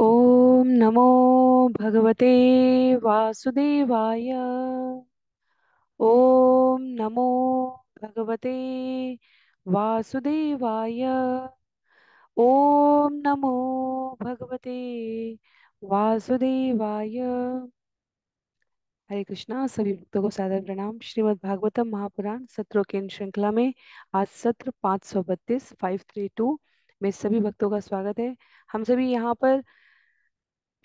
ओम नमो भगवते वासुदेवाय ओम नमो भगवते वासुदेवाय ओम नमो भगवते वासुदेवाय हरे कृष्णा सभी भक्तों को सादर प्रणाम श्रीमद् भागवतम महापुराण सत्रों के इन श्रृंखला में आज सत्र पाँच सौ बत्तीस फाइव थ्री टू में सभी भक्तों का स्वागत है हम सभी यहाँ पर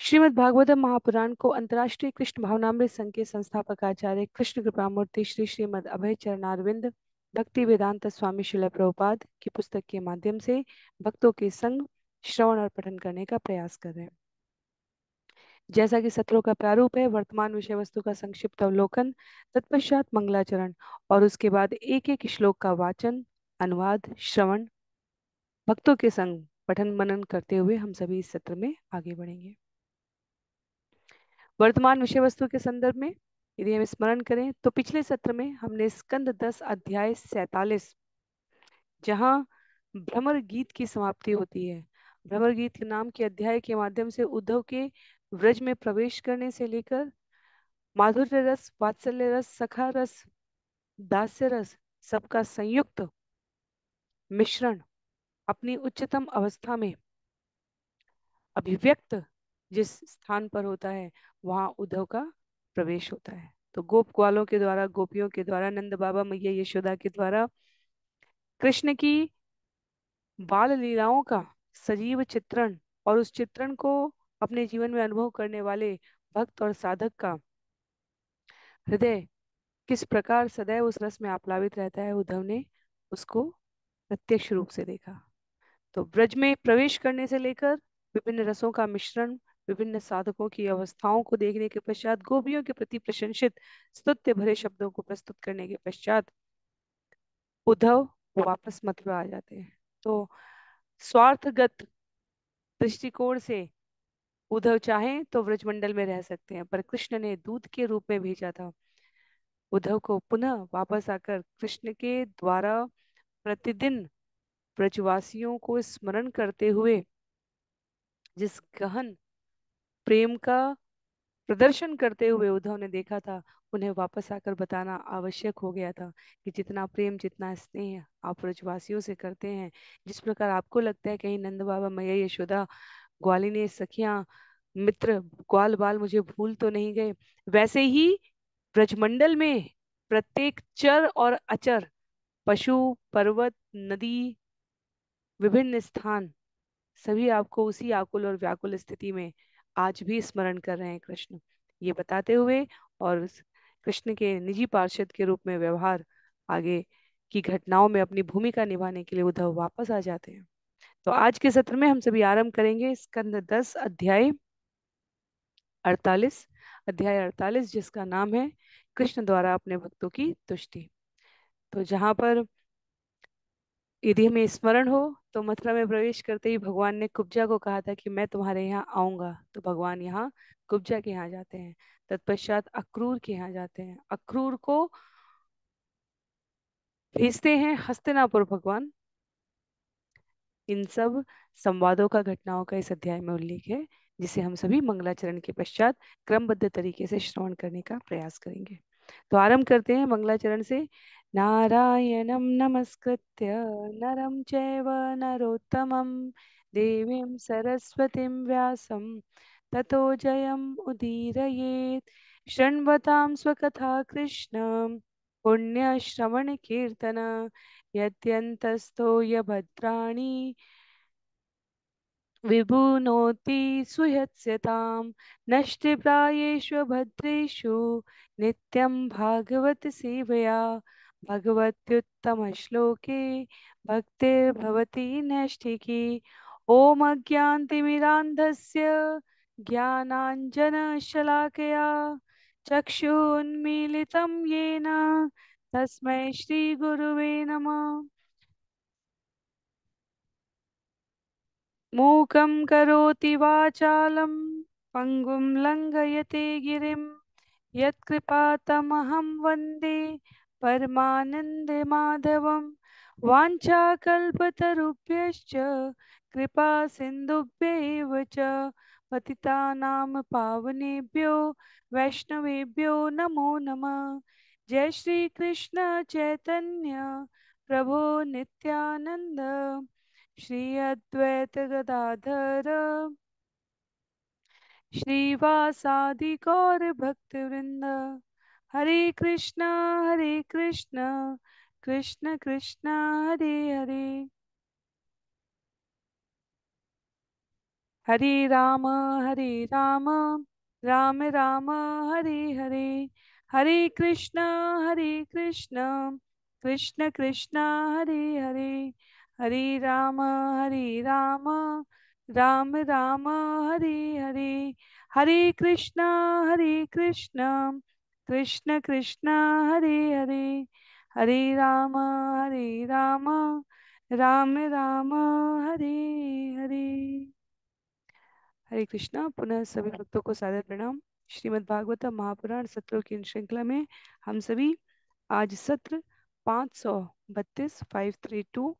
श्रीमद् भागवत महापुराण को अंतर्राष्ट्रीय कृष्ण भावनामृत संघ के संस्थापक आचार्य कृष्ण कृपामूर्ति श्री श्रीमद अभय चरणारविंद भक्ति वेदांत स्वामी शिल प्रभुपाद की पुस्तक के माध्यम से भक्तों के संग श्रवण और पठन करने का प्रयास कर रहे हैं जैसा कि सत्रों का प्रारूप है वर्तमान विषय वस्तु का संक्षिप्त अवलोकन तत्पश्चात मंगलाचरण और उसके बाद एक एक श्लोक का वाचन अनुवाद श्रवण भक्तों के संग पठन मनन करते हुए हम सभी इस सत्र में आगे बढ़ेंगे वर्तमान विषय वस्तु के संदर्भ में यदि हम स्मरण करें तो पिछले सत्र में हमने स्कंद दस अध्याय सैतालीस जहाँ भ्रमर गीत की समाप्ति होती है भ्रमर गीत नाम के अध्याय के माध्यम से उद्धव के व्रज में प्रवेश करने से लेकर माधुर्य रस वात्सल्य रस सखा रस दास्य रस सबका संयुक्त मिश्रण अपनी उच्चतम अवस्था में अभिव्यक्त जिस स्थान पर होता है वहां उद्धव का प्रवेश होता है तो गोप ग्वालों के द्वारा गोपियों के द्वारा नंद बाबा मैया यशोदा के द्वारा कृष्ण की बाल लीलाओं का सजीव चित्रण और उस चित्रण को अपने जीवन में अनुभव करने वाले भक्त और साधक का हृदय किस प्रकार सदैव उस रस में आप्लावित रहता है उद्धव ने उसको प्रत्यक्ष रूप से देखा तो ब्रज में प्रवेश करने से लेकर विभिन्न रसों का मिश्रण विभिन्न साधकों की अवस्थाओं को देखने के पश्चात गोपियों के प्रति प्रशंसित स्तुत्य भरे शब्दों को प्रस्तुत करने के पश्चात उद्धव वापस मथुरा आ जाते हैं तो स्वार्थगत दृष्टिकोण से उद्धव चाहे तो व्रजमंडल में रह सकते हैं पर कृष्ण ने दूध के रूप में भेजा था उद्धव को पुनः वापस आकर कृष्ण के द्वारा प्रतिदिन ब्रजवासियों को स्मरण करते हुए जिस गहन प्रेम का प्रदर्शन करते हुए उद्धव ने देखा था उन्हें वापस आकर बताना आवश्यक हो गया था कि जितना प्रेम जितना स्नेह आप रजवासियों से करते हैं जिस प्रकार आपको लगता है कहीं नंद बाबा मैया यशोदा ग्वालिनी सखिया मित्र ग्वाल बाल मुझे भूल तो नहीं गए वैसे ही ब्रजमंडल में प्रत्येक चर और अचर पशु पर्वत नदी विभिन्न स्थान सभी आपको उसी आकुल और व्याकुल स्थिति में आज भी स्मरण कर रहे हैं कृष्ण ये बताते हुए और कृष्ण के निजी पार्षद के रूप में व्यवहार आगे की घटनाओं में अपनी भूमिका निभाने के लिए उद्धव वापस आ जाते हैं तो आज के सत्र में हम सभी आरंभ करेंगे स्कंद दस अध्याय अड़तालीस अध्याय अड़तालीस जिसका नाम है कृष्ण द्वारा अपने भक्तों की तुष्टि तो जहां पर यदि हमें स्मरण हो तो मथुरा में प्रवेश करते ही भगवान ने कुब्जा को कहा था कि मैं तुम्हारे यहाँ आऊंगा तो भगवान यहाँ कुब्जा के यहाँ जाते हैं तत्पश्चात अक्रूर के यहाँ जाते हैं अक्रूर को भेजते हैं हस्तिनापुर भगवान इन सब संवादों का घटनाओं का इस अध्याय में उल्लेख है जिसे हम सभी मंगलाचरण के पश्चात क्रमबद्ध तरीके से श्रवण करने का प्रयास करेंगे तो आरंभ करते हैं मंगला चरण से नारायणम नमस्कृत्य नरम चैव नरोत्तमं देवीं सरस्वतीं व्यासं ततो जयम् उदीरयेत् शृण्वतां स्वकथा कृष्णं कीर्तन यद्यन्तस्थो यद्राणी विभुनोति सुहत्स्यतां भद्रेशु नित्यं भागवतसेवया भगवत्युत्तमश्लोके भक्तिर्भवति नैष्ठिकी ॐ अज्ञान्तिमिरान्धस्य ज्ञानाञ्जनशलाकया चक्षुन्मीलितं येन तस्मै श्रीगुरव नमः मूकं करोति वाचालं पङ्गुं लङ्घयते गिरिं यत्कृपातमहं वन्दे परमानन्दमाधवं वाञ्छाकल्पतरुभ्यश्च कृपासिन्धुभ्यैव च पतितानां पावनेभ्यो वैष्णवेभ्यो नमो नमः जय श्री कृष्ण चैतन्य प्रभो नित्यानन्द श्री अद्वैत गदाधर श्रीवासादि गौर भक्तवृंद हरे कृष्णा हरे कृष्णा कृष्ण कृष्णा हरे हरे हरे राम हरे राम राम राम हरे हरे हरे कृष्णा हरे कृष्णा कृष्ण कृष्णा हरे हरे हरे राम हरे राम राम राम हरे हरे हरे कृष्ण हरे कृष्ण कृष्ण कृष्ण हरे हरे हरे राम हरे राम राम राम हरे हरे हरे कृष्णा पुनः सभी भक्तों को सादर प्रणाम श्रीमद् भागवत महापुराण सत्रों की श्रृंखला में हम सभी आज सत्र पाँच सौ बत्तीस फाइव थ्री टू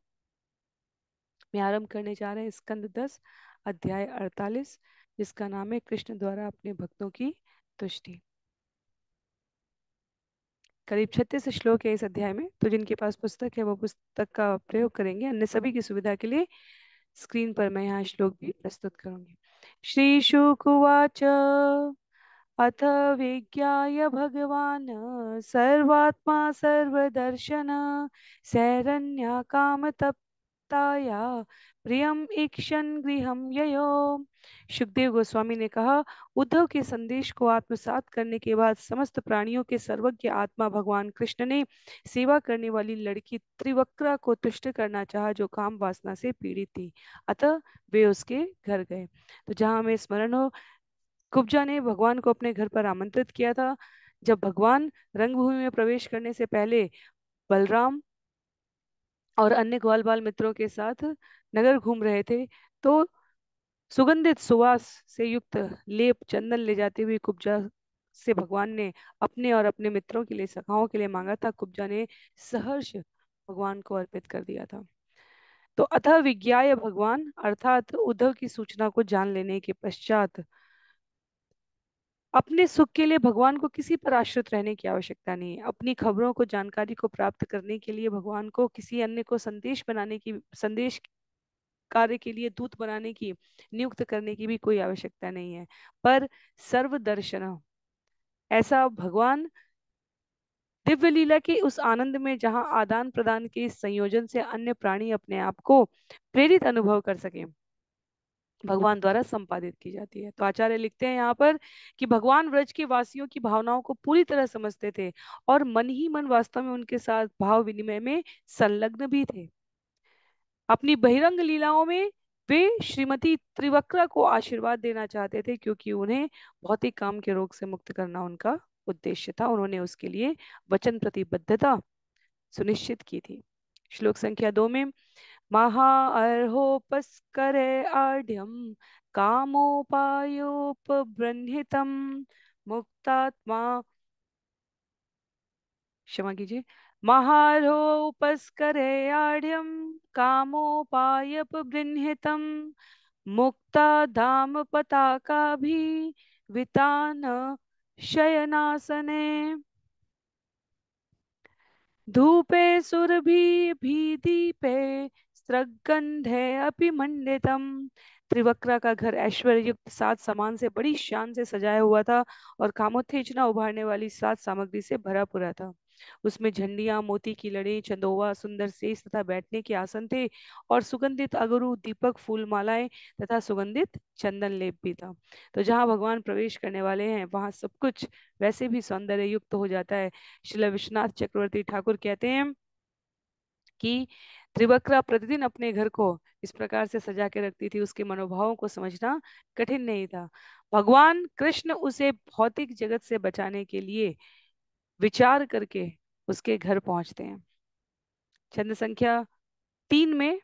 में आरंभ करने जा रहे हैं स्कंद दस अध्याय अड़तालीस जिसका नाम है कृष्ण द्वारा अपने भक्तों की तुष्टि करीब छत्तीस श्लोक है इस अध्याय में तो जिनके पास पुस्तक है वो पुस्तक का प्रयोग करेंगे अन्य सभी की सुविधा के लिए स्क्रीन पर मैं यहाँ श्लोक भी प्रस्तुत करूंगी श्री शुकुवाच अथ विज्ञाय भगवान सर्वात्मा सर्वदर्शन सैरण्या तप भक्ताया प्रियम ईक्षण गृहम ययो सुखदेव गोस्वामी ने कहा उद्धव के संदेश को आत्मसात करने के बाद समस्त प्राणियों के सर्वज्ञ आत्मा भगवान कृष्ण ने सेवा करने वाली लड़की त्रिवक्रा को तुष्ट करना चाहा जो काम वासना से पीड़ित थी अतः वे उसके घर गए तो जहां हमें स्मरण हो कुब्जा ने भगवान को अपने घर पर आमंत्रित किया था जब भगवान रंगभूमि में प्रवेश करने से पहले बलराम और अन्य ग्वाल बाल मित्रों के साथ नगर घूम रहे थे तो सुगंधित सुवास से युक्त लेप चंदन ले जाते हुए कुब्जा से भगवान ने अपने और अपने मित्रों के लिए सखाओं के लिए मांगा था कुब्जा ने सहर्ष भगवान को अर्पित कर दिया था तो अतः विज्ञाय भगवान अर्थात उद्धव की सूचना को जान लेने के पश्चात अपने सुख के लिए भगवान को किसी पर आश्रित रहने की आवश्यकता नहीं है अपनी खबरों को जानकारी को प्राप्त करने के लिए भगवान को किसी अन्य को संदेश बनाने की संदेश कार्य के लिए दूत बनाने की नियुक्त करने की भी कोई आवश्यकता नहीं है पर सर्वदर्शन ऐसा भगवान दिव्य लीला के उस आनंद में जहां आदान प्रदान के संयोजन से अन्य प्राणी अपने आप को प्रेरित अनुभव कर सके हम्म। भगवान द्वारा संपादित की जाती है तो आचार्य लिखते हैं यहाँ पर कि भगवान व्रज के वासियों की भावनाओं को पूरी तरह समझते थे और मन ही मन वास्तव में उनके साथ भाव विनिमय में संलग्न भी थे अपनी बहिरंग लीलाओं में वे श्रीमती त्रिवक्रा को आशीर्वाद देना चाहते थे क्योंकि उन्हें भौतिक काम के रोग से मुक्त करना उनका उद्देश्य था उन्होंने उसके लिए वचन प्रतिबद्धता सुनिश्चित की थी श्लोक संख्या दो में महाअर्होपस्करे आढ्यं कामोपायोपबृंहितं मुक्तात्मा क्षमा कीजिए महारोपस्करे धाम पता का भी वितान शयनासने धूपे सुरभि भी दीपे स्त्रगंधे अपि मंडितम त्रिवक्र का घर ऐश्वर्युक्त सात सामान से बड़ी शान से सजाया हुआ था और कामोत्तेजना उभारने वाली सात सामग्री से भरा पूरा था उसमें झंडिया मोती की लड़ी चंदोवा सुंदर शेष तथा बैठने के आसन थे और सुगंधित अगरु दीपक फूल मालाएं तथा सुगंधित चंदन लेप भी था तो जहाँ भगवान प्रवेश करने वाले हैं वहां सब कुछ वैसे भी सौंदर्य युक्त तो हो जाता है श्री विश्वनाथ चक्रवर्ती ठाकुर कहते हैं कि त्रिवक्रा प्रतिदिन अपने घर को इस प्रकार से सजा के रखती थी उसके मनोभावों को समझना कठिन नहीं था भगवान कृष्ण उसे भौतिक जगत से बचाने के लिए विचार करके उसके घर पहुंचते हैं छंद संख्या तीन में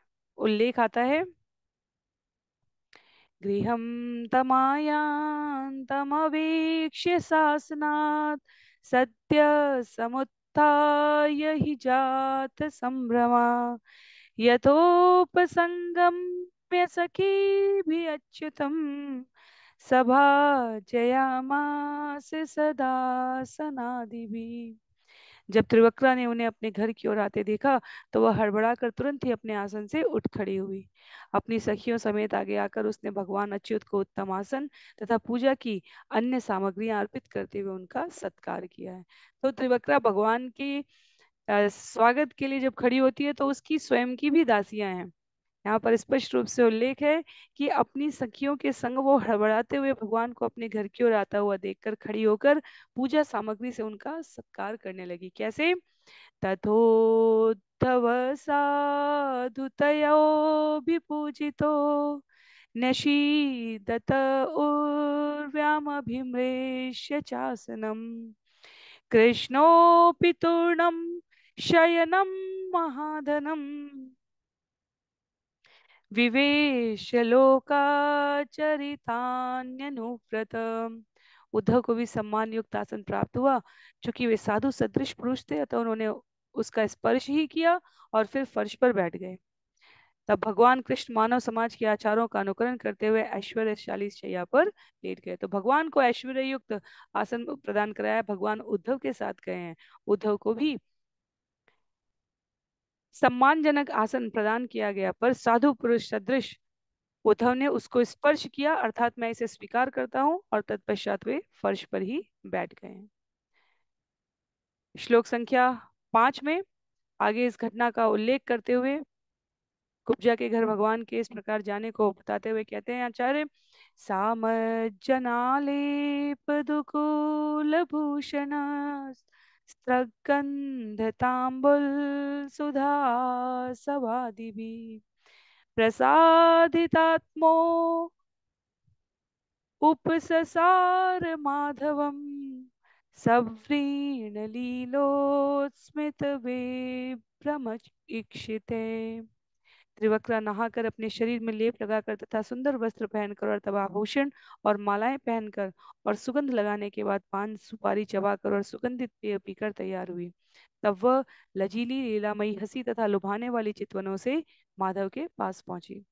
उल्लेख आता है गृहं तमायान्तमवेक्ष्य सासनात् सत्य ताय हि जात संभ्रमा यथोपसङ्गम्य सखीभिरच्युतम् सभा जयामास सदा सनादिभिः जब त्रिवक्रा ने उन्हें अपने घर की ओर आते देखा तो वह हड़बड़ा कर तुरंत ही अपने आसन से उठ खड़ी हुई अपनी सखियों समेत आगे आकर उसने भगवान अच्युत को उत्तम आसन तथा पूजा की अन्य सामग्रियां अर्पित करते हुए उनका सत्कार किया है तो त्रिवक्रा भगवान की स्वागत के लिए जब खड़ी होती है तो उसकी स्वयं की भी दासियां हैं यहाँ पर स्पष्ट रूप से उल्लेख है कि अपनी सखियों के संग वो हड़बड़ाते हुए भगवान को अपने घर की ओर आता हुआ देखकर खड़ी होकर पूजा सामग्री से उनका सत्कार करने लगी कैसे नशी दत नशीदत उर्व्यामभिमृश्य चासनम कृष्णो पितूर्णम शयनम महाधनम विवेश्य लोकाचरितान्यनुव्रत उद्धव को भी सम्मान युक्त आसन प्राप्त हुआ क्योंकि वे साधु सदृश पुरुष थे अतः उन्होंने उसका स्पर्श ही किया और फिर फर्श पर बैठ गए तब भगवान कृष्ण मानव समाज के आचारों का अनुकरण करते हुए ऐश्वर्यशाली शैया पर लेट गए तो भगवान को ऐश्वर्य युक्त आसन प्रदान कराया भगवान उद्धव के साथ गए हैं उद्धव को भी सम्मानजनक आसन प्रदान किया गया पर साधु पुरुष सदृश उद्धव ने उसको स्पर्श किया अर्थात मैं इसे स्वीकार करता हूं और तत्पश्चात वे फर्श पर ही बैठ गए श्लोक संख्या पांच में आगे इस घटना का उल्लेख करते हुए कुब्जा के घर भगवान के इस प्रकार जाने को बताते हुए कहते हैं आचार्य सामजनालेप भूषण सुधा स्त्रगन्धताम्बुलसुधासवादिभिः प्रसादितात्मो उपससार माधवं सव्रीणलीलोत्स्मितविभ्रम ईक्षिते त्रिवक्रा नहाकर अपने शरीर में लेप लगाकर तथा सुंदर वस्त्र पहनकर और तब आभूषण और मालाएं पहनकर और सुगंध लगाने के बाद पान सुपारी चबाकर और सुगंधित पेय पीकर तैयार हुई तब वह लजीली लीलामयी हंसी तथा लुभाने वाली चितवनों से माधव के पास पहुंची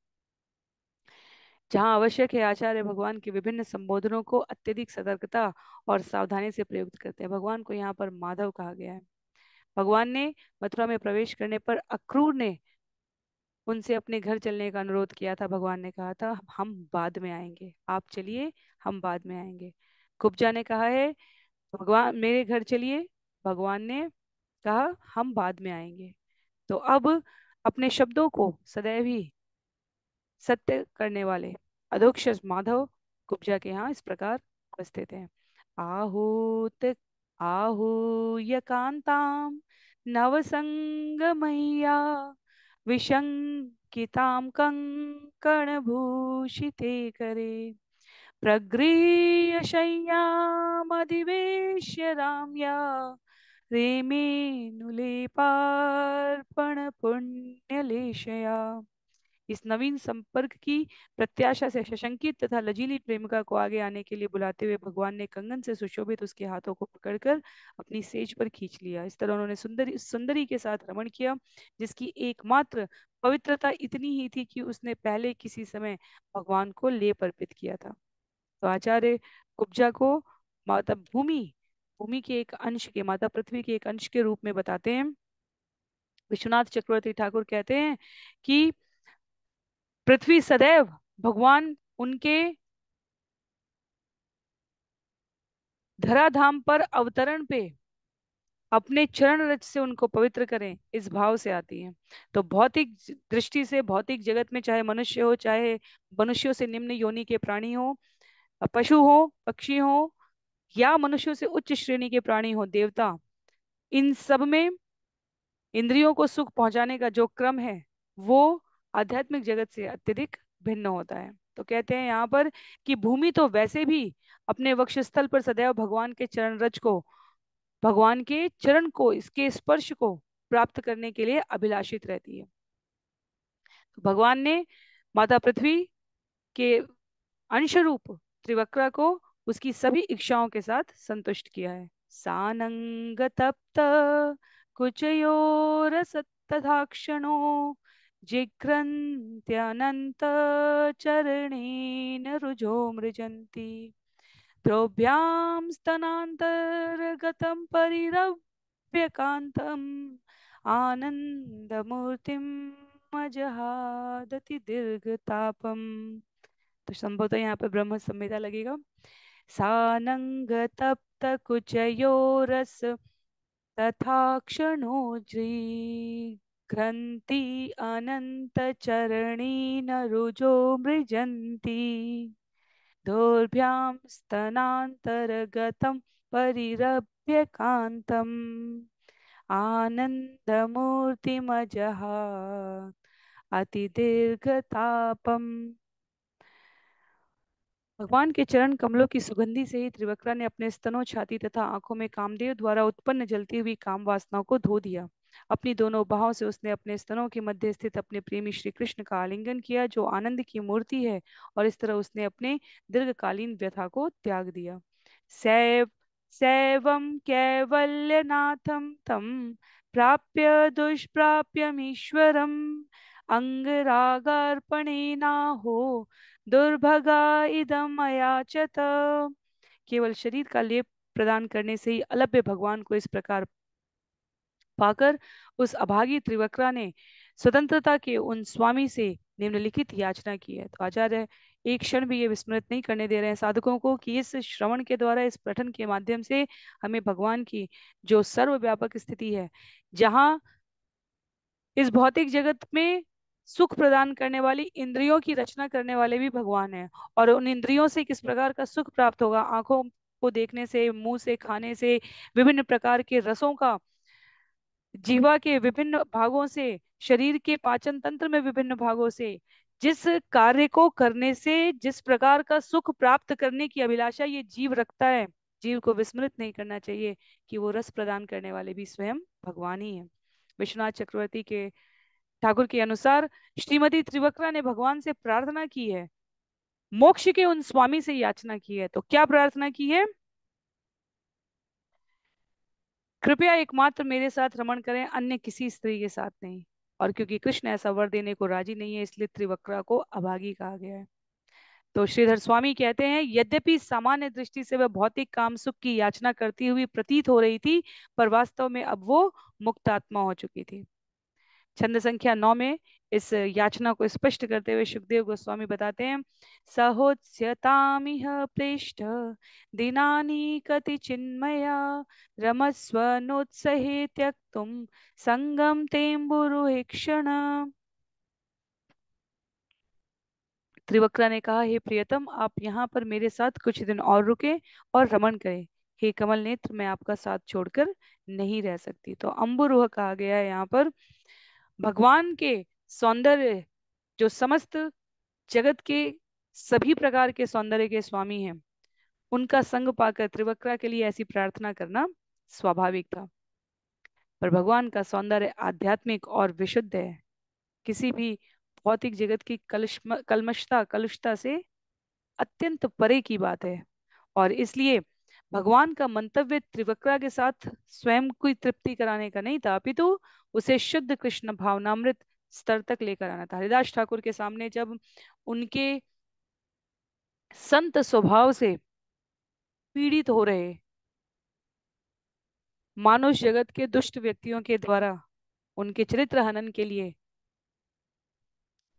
जहाँ आवश्यक है आचार्य भगवान के विभिन्न संबोधनों को अत्यधिक सतर्कता और सावधानी से प्रयुक्त करते हैं भगवान को यहाँ पर माधव कहा गया है भगवान ने मथुरा में प्रवेश करने पर अक्रूर ने उनसे अपने घर चलने का अनुरोध किया था भगवान ने कहा था हम बाद में आएंगे आप चलिए हम बाद में आएंगे कुब्जा ने कहा है भगवान मेरे घर चलिए भगवान ने कहा हम बाद में आएंगे तो अब अपने शब्दों को सदैव ही सत्य करने वाले अधोक्ष माधव कुब्जा के यहाँ इस प्रकार उपस्थित हैं आहूत आहू कांताम नवसंग मैया कंकण कङ्कणभूषिते करे प्रगृह्य राम्या रेमेनुलेपार्पणपुण्यलेशया इस नवीन संपर्क की प्रत्याशा से शशंकित तथा लजीली प्रेमिका को आगे आने के लिए बुलाते हुए भगवान ने कंगन से सुशोभित उसके हाथों को पकड़कर अपनी सेज पर खींच लिया इस तरह उन्होंने सुंदरी सुंदरी के साथ रमण किया जिसकी एकमात्र पवित्रता इतनी ही थी कि उसने पहले किसी समय भगवान को लेप अर्पित किया था तो आचार्य कुब्जा को माता भूमि भूमि के एक अंश के माता पृथ्वी के एक अंश के रूप में बताते हैं विश्वनाथ चक्रवर्ती ठाकुर कहते हैं कि पृथ्वी सदैव भगवान उनके धराधाम पर अवतरण पे अपने चरण रच से उनको पवित्र करें इस भाव से आती है तो भौतिक दृष्टि से भौतिक जगत में चाहे मनुष्य हो चाहे मनुष्यों से निम्न योनि के प्राणी हो पशु हो पक्षी हो या मनुष्यों से उच्च श्रेणी के प्राणी हो देवता इन सब में इंद्रियों को सुख पहुंचाने का जो क्रम है वो आध्यात्मिक जगत से अत्यधिक भिन्न होता है तो कहते हैं यहाँ पर कि भूमि तो वैसे भी अपने वक्षस्थल पर सदैव भगवान के चरण रज को भगवान के चरण को इसके स्पर्श को प्राप्त करने के लिए अभिलाषित रहती है तो भगवान ने माता पृथ्वी के अंश रूप त्रिवक्रा को उसकी सभी इच्छाओं के साथ संतुष्ट किया है सानंग तप्त तथा क्षण चरणेन रुजो मृजन्ति द्रौभ्यां स्तनान्तर्गतं परिरव्यकान्तम् आनन्दमूर्तिम् अजहादति दीर्घतापम् तो संभवतः यहाँ पर ब्रह्म संहिता लगेगा सानंग तप्त कुचयोरस तथा क्षणोजी घ्रन्ति अनन्तचरणेन रुजो मृजन्ति दोर्भ्यां स्तनान्तरगतं परिरभ्य कान्तम् आनन्दमूर्तिमजः अतिदीर्घतापम् भगवान के चरण कमलों की सुगंधि से ही त्रिवक्रा ने अपने स्तनों छाती तथा आंखों में कामदेव द्वारा उत्पन्न जलती हुई काम वासनाओं को धो दिया अपनी दोनों बाहों से उसने अपने स्तनों के मध्य स्थित अपने प्रेमी श्री कृष्ण का आलिंगन किया जो आनंद की मूर्ति है और इस तरह उसने अपने दीर्घकालीन व्यथा को त्याग दिया सैव सैवम कैवल्यनाथम तम प्राप्य दुष्प्राप्यमीश्वरम हो दुर्भगा इदम अयाचत केवल शरीर का लेप प्रदान करने से ही अलभ्य भगवान को इस प्रकार पाकर उस अभागी त्रिवक्रा ने स्वतंत्रता के उन स्वामी से निम्नलिखित याचना की है तो आचार्य एक क्षण भी ये विस्मृत नहीं करने दे रहे हैं साधकों को कि इस श्रवण के द्वारा इस पठन के माध्यम से हमें भगवान की जो सर्वव्यापक स्थिति है जहां इस भौतिक जगत में सुख प्रदान करने वाली इंद्रियों की रचना करने वाले भी भगवान हैं और उन इंद्रियों से किस प्रकार का सुख प्राप्त होगा आंखों को देखने से मुंह से खाने से विभिन्न प्रकार के रसों का जीवा के विभिन्न भागों से शरीर के पाचन तंत्र में विभिन्न भागों से जिस कार्य को करने से जिस प्रकार का सुख प्राप्त करने की अभिलाषा ये जीव रखता है जीव को विस्मृत नहीं करना चाहिए कि वो रस प्रदान करने वाले भी स्वयं भगवान ही है विश्वनाथ चक्रवर्ती के ठाकुर के अनुसार श्रीमती त्रिवक्रा ने भगवान से प्रार्थना की है मोक्ष के उन स्वामी से याचना की है तो क्या प्रार्थना की है कृपया एकमात्र मेरे साथ रमण करें अन्य किसी स्त्री के साथ नहीं और क्योंकि कृष्ण ऐसा वर देने को राजी नहीं है इसलिए त्रिवक्रा को अभागी कहा गया है तो श्रीधर स्वामी कहते हैं यद्यपि सामान्य दृष्टि से वह भौतिक काम सुख की याचना करती हुई प्रतीत हो रही थी पर वास्तव में अब वो मुक्त आत्मा हो चुकी थी छंद संख्या नौ में इस याचना को स्पष्ट करते हुए सुखदेव गोस्वामी बताते हैं सहोत्स्यतामिह प्रेष्ठ दिनानि कति चिन्मया रमस्व नोत्सहे त्यक्तुम संगम तेम्बुरुहि क्षण त्रिवक्रा ने कहा हे प्रियतम आप यहाँ पर मेरे साथ कुछ दिन और रुके और रमन करें हे कमल नेत्र मैं आपका साथ छोड़कर नहीं रह सकती तो अम्बुरुह कहा गया है यहाँ पर भगवान के सौंदर्य जो समस्त जगत के सभी प्रकार के सौंदर्य के स्वामी हैं उनका संग पाकर त्रिवक्रा के लिए ऐसी प्रार्थना करना स्वाभाविक था पर भगवान का सौंदर्य आध्यात्मिक और विशुद्ध है किसी भी भौतिक जगत की कलमशता कलुषता से अत्यंत परे की बात है और इसलिए भगवान का मंतव्य त्रिवक्रा के साथ स्वयं की तृप्ति कराने का नहीं था अपितु तो उसे शुद्ध कृष्ण भावनामृत स्तर तक लेकर आना था हरिदास ठाकुर के सामने जब उनके संत स्वभाव से पीड़ित हो रहे मानव जगत के दुष्ट व्यक्तियों के द्वारा उनके चरित्र हनन के लिए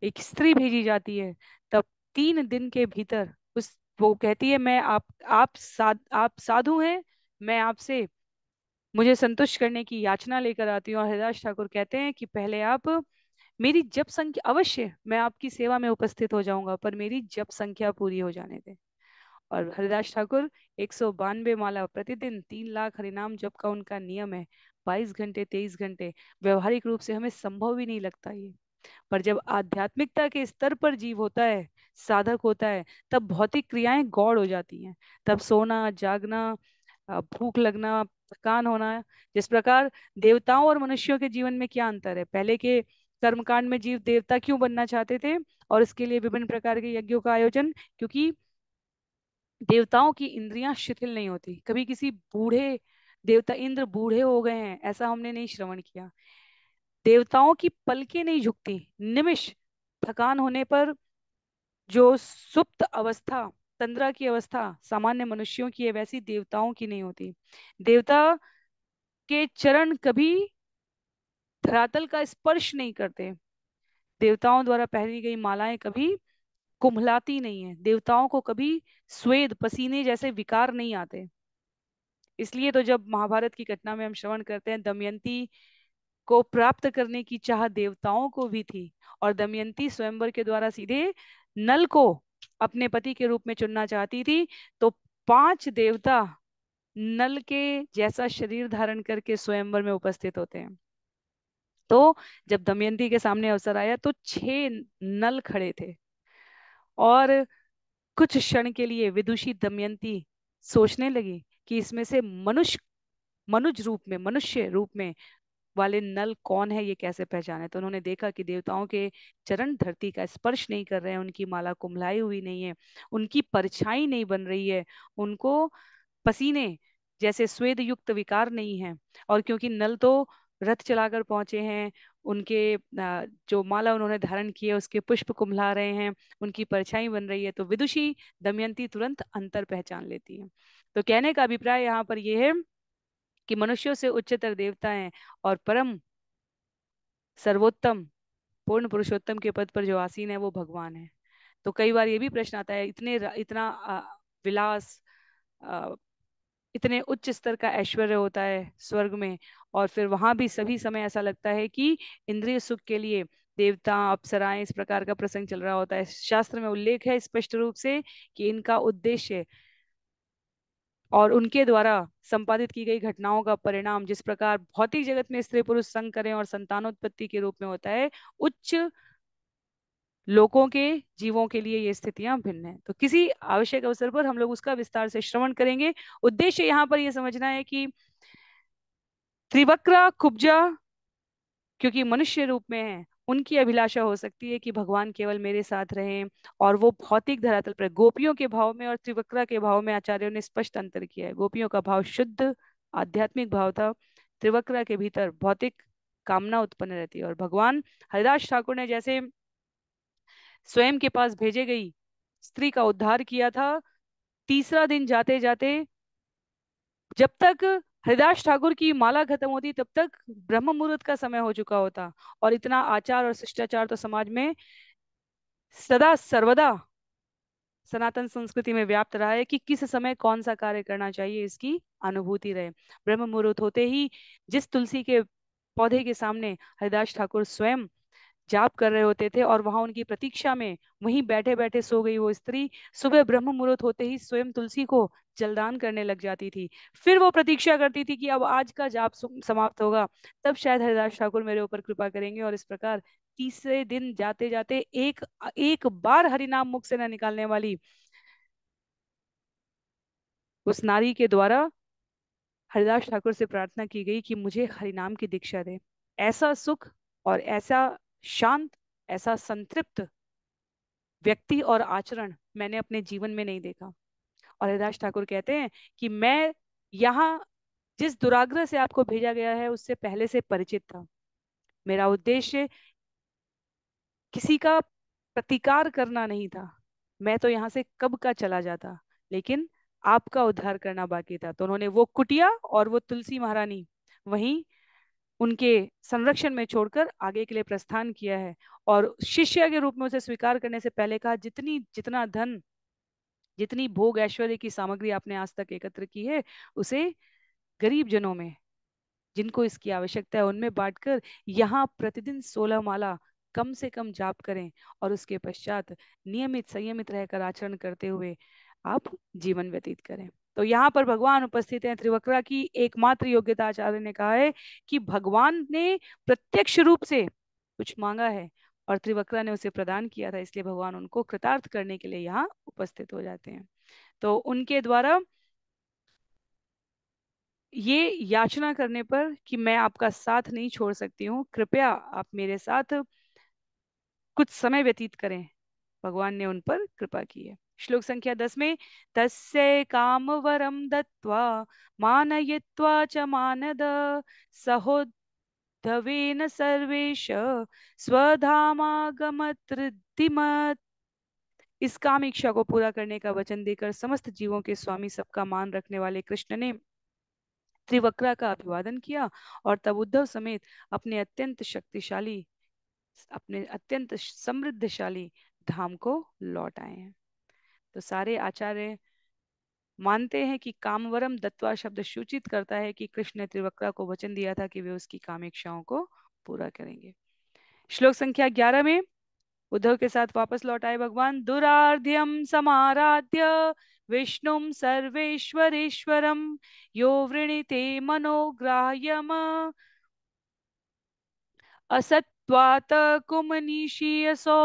एक स्त्री भेजी जाती है तब तीन दिन के भीतर उस वो कहती है मैं आप आप साध आप साधु हैं मैं आपसे मुझे संतुष्ट करने की याचना लेकर आती हूँ और हरिदास ठाकुर कहते हैं कि पहले आप मेरी जब संख्या अवश्य मैं आपकी सेवा में उपस्थित हो जाऊंगा पर मेरी जब संख्या पूरी हो जाने दे और हरिदास ठाकुर एक सौ बानवे माला प्रतिदिन तीन लाख हरिनाम जप का उनका नियम है बाईस घंटे तेईस घंटे व्यवहारिक रूप से हमें संभव ही नहीं लगता ये पर जब आध्यात्मिकता के स्तर पर जीव होता है साधक होता है तब भौतिक क्रियाएं गौड़ हो जाती हैं तब सोना जागना भूख लगना थकान होना जिस प्रकार देवताओं और मनुष्यों के जीवन में क्या अंतर है पहले के कर्मकांड में जीव देवता क्यों बनना चाहते थे और इसके लिए विभिन्न प्रकार के यज्ञों का आयोजन क्योंकि देवताओं की इंद्रियां शिथिल नहीं होती कभी किसी बूढ़े देवता इंद्र बूढ़े हो गए हैं ऐसा हमने नहीं श्रवण किया देवताओं की पलकें नहीं झुकती निमिष थकान होने पर जो सुप्त अवस्था तंद्रा की अवस्था सामान्य मनुष्यों की है वैसी देवताओं की नहीं होती देवता के चरण कभी धरातल का स्पर्श नहीं करते देवताओं द्वारा पहनी गई मालाएं कभी कुंभलाती नहीं है देवताओं को कभी स्वेद पसीने जैसे विकार नहीं आते इसलिए तो जब महाभारत की घटना में हम श्रवण करते हैं दमयंती को प्राप्त करने की चाह देवताओं को भी थी और दमयंती स्वयंवर के द्वारा सीधे नल को अपने पति के रूप में चुनना चाहती थी तो पांच देवता नल के जैसा शरीर धारण करके स्वयंवर में उपस्थित होते हैं तो जब दमयंती के सामने अवसर आया तो छह नल खड़े थे और कुछ क्षण के लिए विदुषी दमयंती सोचने लगी कि इसमें से मनुष्य मनुष्य रूप में मनुष्य रूप में वाले नल कौन है ये कैसे पहचाने तो उन्होंने देखा कि देवताओं के चरण धरती का स्पर्श नहीं कर रहे हैं उनकी माला कुंभलाई हुई नहीं है उनकी परछाई नहीं बन रही है उनको पसीने जैसे स्वेद युक्त विकार नहीं है और क्योंकि नल तो रथ चलाकर पहुंचे हैं उनके जो माला उन्होंने धारण किए उसके पुष्प कुंभला रहे हैं उनकी परछाई बन रही है तो विदुषी दमयंती तुरंत अंतर पहचान लेती है तो कहने का अभिप्राय यहाँ पर यह है कि मनुष्यों से उच्चतर देवता हैं और परम सर्वोत्तम पूर्ण पुरुषोत्तम के पद पर जो आसीन है वो भगवान है तो कई बार ये भी प्रश्न आता है इतने इतना विलास इतने उच्च स्तर का ऐश्वर्य होता है स्वर्ग में और फिर वहां भी सभी समय ऐसा लगता है कि इंद्रिय सुख के लिए देवता अप्सराएं इस प्रकार का प्रसंग चल रहा होता है शास्त्र में उल्लेख है स्पष्ट रूप से कि इनका उद्देश्य और उनके द्वारा संपादित की गई घटनाओं का परिणाम जिस प्रकार भौतिक जगत में स्त्री पुरुष संग करें और संतानोत्पत्ति के रूप में होता है उच्च लोगों के जीवों के लिए ये स्थितियां भिन्न है तो किसी आवश्यक अवसर पर हम लोग उसका विस्तार से श्रवण करेंगे उद्देश्य यहाँ पर यह समझना है कि त्रिवक्रा कुब्जा क्योंकि मनुष्य रूप में है उनकी अभिलाषा हो सकती है कि भगवान केवल मेरे साथ रहें और वो भौतिक धरातल पर गोपियों के भाव में और त्रिवक्रा के भाव में आचार्यों ने स्पष्ट अंतर किया है गोपियों का भाव शुद्ध आध्यात्मिक भाव था त्रिवक्रा के भीतर भौतिक कामना उत्पन्न रहती है और भगवान हरिदास ठाकुर ने जैसे स्वयं के पास भेजे गई स्त्री का उद्धार किया था तीसरा दिन जाते जाते जब तक हरिदास ठाकुर की माला खत्म होती तब तक ब्रह्म मुहूर्त का समय हो चुका होता और इतना आचार और शिष्टाचार तो समाज में सदा सर्वदा सनातन संस्कृति में व्याप्त रहा है कि किस समय कौन सा कार्य करना चाहिए इसकी अनुभूति रहे ब्रह्म मुहूर्त होते ही जिस तुलसी के पौधे के सामने हरिदास ठाकुर स्वयं जाप कर रहे होते थे और वहां उनकी प्रतीक्षा में वहीं बैठे बैठे सो गई वो स्त्री सुबह ब्रह्म मुहूर्त होते ही स्वयं तुलसी को जलदान करने लग जाती थी फिर वो प्रतीक्षा करती थी कि अब आज का जाप समाप्त होगा तब शायद हरिदास ठाकुर मेरे ऊपर कृपा करेंगे और इस प्रकार तीसरे दिन जाते जाते एक एक बार हरिनाम मुख से निकालने वाली उस नारी के द्वारा हरिदास ठाकुर से प्रार्थना की गई कि मुझे हरिनाम की दीक्षा दे ऐसा सुख और ऐसा शांत ऐसा संतृप्त व्यक्ति और आचरण मैंने अपने जीवन में नहीं देखा और हरिदास ठाकुर कहते हैं कि मैं यहाँ जिस दुराग्रह से आपको भेजा गया है उससे पहले से परिचित था मेरा उद्देश्य किसी का प्रतिकार करना नहीं था मैं तो यहाँ से कब का चला जाता लेकिन आपका उद्धार करना बाकी था तो उन्होंने वो कुटिया और वो तुलसी महारानी वहीं उनके संरक्षण में छोड़कर आगे के लिए प्रस्थान किया है और शिष्य के रूप में उसे स्वीकार करने से पहले कहा जितनी जितना धन जितनी भोग ऐश्वर्य की सामग्री आपने आज तक एकत्र की है उसे गरीब जनों में जिनको इसकी आवश्यकता है उनमें बांटकर यहाँ प्रतिदिन सोलह माला कम से कम जाप करें और उसके पश्चात नियमित संयमित रहकर आचरण करते हुए आप जीवन व्यतीत करें तो यहाँ पर भगवान उपस्थित हैं त्रिवक्रा की एकमात्र योग्यता आचार्य ने कहा है कि भगवान ने प्रत्यक्ष रूप से कुछ मांगा है और त्रिवक्रा ने उसे प्रदान किया था इसलिए भगवान उनको कृतार्थ करने के लिए यहाँ उपस्थित हो जाते हैं तो उनके द्वारा ये याचना करने पर कि मैं आपका साथ नहीं छोड़ सकती हूँ कृपया आप मेरे साथ कुछ समय व्यतीत करें भगवान ने उन पर कृपा की है श्लोक संख्या दस में तस्य काम वरम दत्वा मानयित्वा च मानद सहोद्धवेन सर्वेश स्वधामागमतृद्धिमत इस काम इच्छा को पूरा करने का वचन देकर समस्त जीवों के स्वामी सबका मान रखने वाले कृष्ण ने त्रिवक्रा का अभिवादन किया और तब उद्धव समेत अपने अत्यंत शक्तिशाली अपने अत्यंत समृद्धशाली धाम को लौट आए हैं तो सारे आचार्य मानते हैं कि कामवरम दत्वा शब्द सूचित करता है कि कृष्ण ने त्रिवक्ता को वचन दिया था कि वे उसकी कामेक्षाओं को पूरा करेंगे श्लोक संख्या ग्यारह में उद्धव के साथ वापस लौट आए भगवान दुरार्ध्यम समाराध्य विष्णु सर्वेश्वरेश्वरम यो वृणीते मनोग्राह्यम असत्वात असो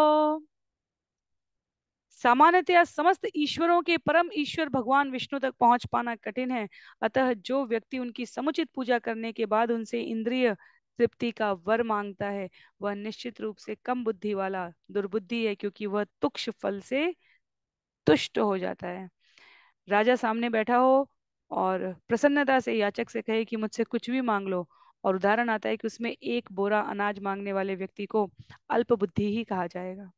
सामान्यतया समस्त ईश्वरों के परम ईश्वर भगवान विष्णु तक पहुंच पाना कठिन है अतः जो व्यक्ति उनकी समुचित पूजा करने के बाद उनसे इंद्रिय तृप्ति का वर मांगता है वह निश्चित रूप से कम बुद्धि वाला दुर्बुद्धि है क्योंकि वह तुक्ष फल से तुष्ट हो जाता है राजा सामने बैठा हो और प्रसन्नता से याचक से कहे कि मुझसे कुछ भी मांग लो और उदाहरण आता है कि उसमें एक बोरा अनाज मांगने वाले व्यक्ति को अल्प बुद्धि ही कहा जाएगा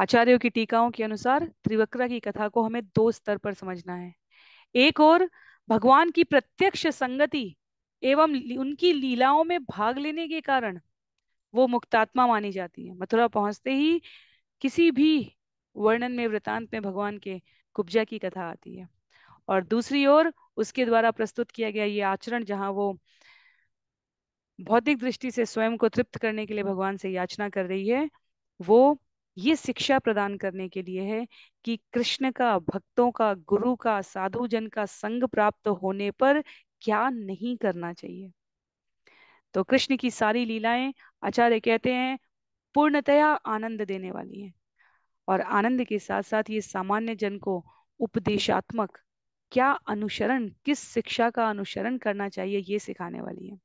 आचार्यों की टीकाओं के अनुसार त्रिवक्रा की कथा को हमें दो स्तर पर समझना है एक और भगवान की प्रत्यक्ष संगति एवं उनकी लीलाओं में भाग लेने के कारण वो मुक्तात्मा मानी जाती है मथुरा पहुंचते ही किसी भी वर्णन में वृतांत में भगवान के कुब्जा की कथा आती है और दूसरी ओर उसके द्वारा प्रस्तुत किया गया ये आचरण जहाँ वो भौतिक दृष्टि से स्वयं को तृप्त करने के लिए भगवान से याचना कर रही है वो ये शिक्षा प्रदान करने के लिए है कि कृष्ण का भक्तों का गुरु का साधु जन का संग प्राप्त होने पर क्या नहीं करना चाहिए तो कृष्ण की सारी लीलाएं आचार्य कहते हैं पूर्णतया आनंद देने वाली है और आनंद के साथ साथ ये सामान्य जन को उपदेशात्मक क्या अनुसरण किस शिक्षा का अनुसरण करना चाहिए ये सिखाने वाली है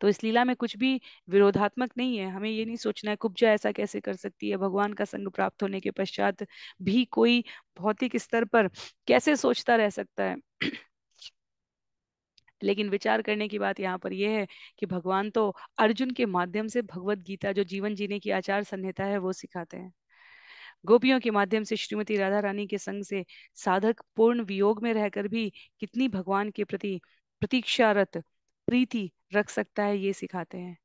तो इस लीला में कुछ भी विरोधात्मक नहीं है हमें ये नहीं सोचना है कुब्जा ऐसा कैसे कर सकती है भगवान का संग प्राप्त होने के पश्चात भी कोई भौतिक स्तर पर कैसे सोचता रह सकता है लेकिन विचार करने की बात यहाँ पर यह है कि भगवान तो अर्जुन के माध्यम से भगवत गीता जो जीवन जीने की आचार संहिता है वो सिखाते हैं गोपियों के माध्यम से श्रीमती राधा रानी के संग से साधक पूर्ण वियोग में रहकर भी कितनी भगवान के प्रति प्रतीक्षारत प्रीति रख सकता है ये सिखाते हैं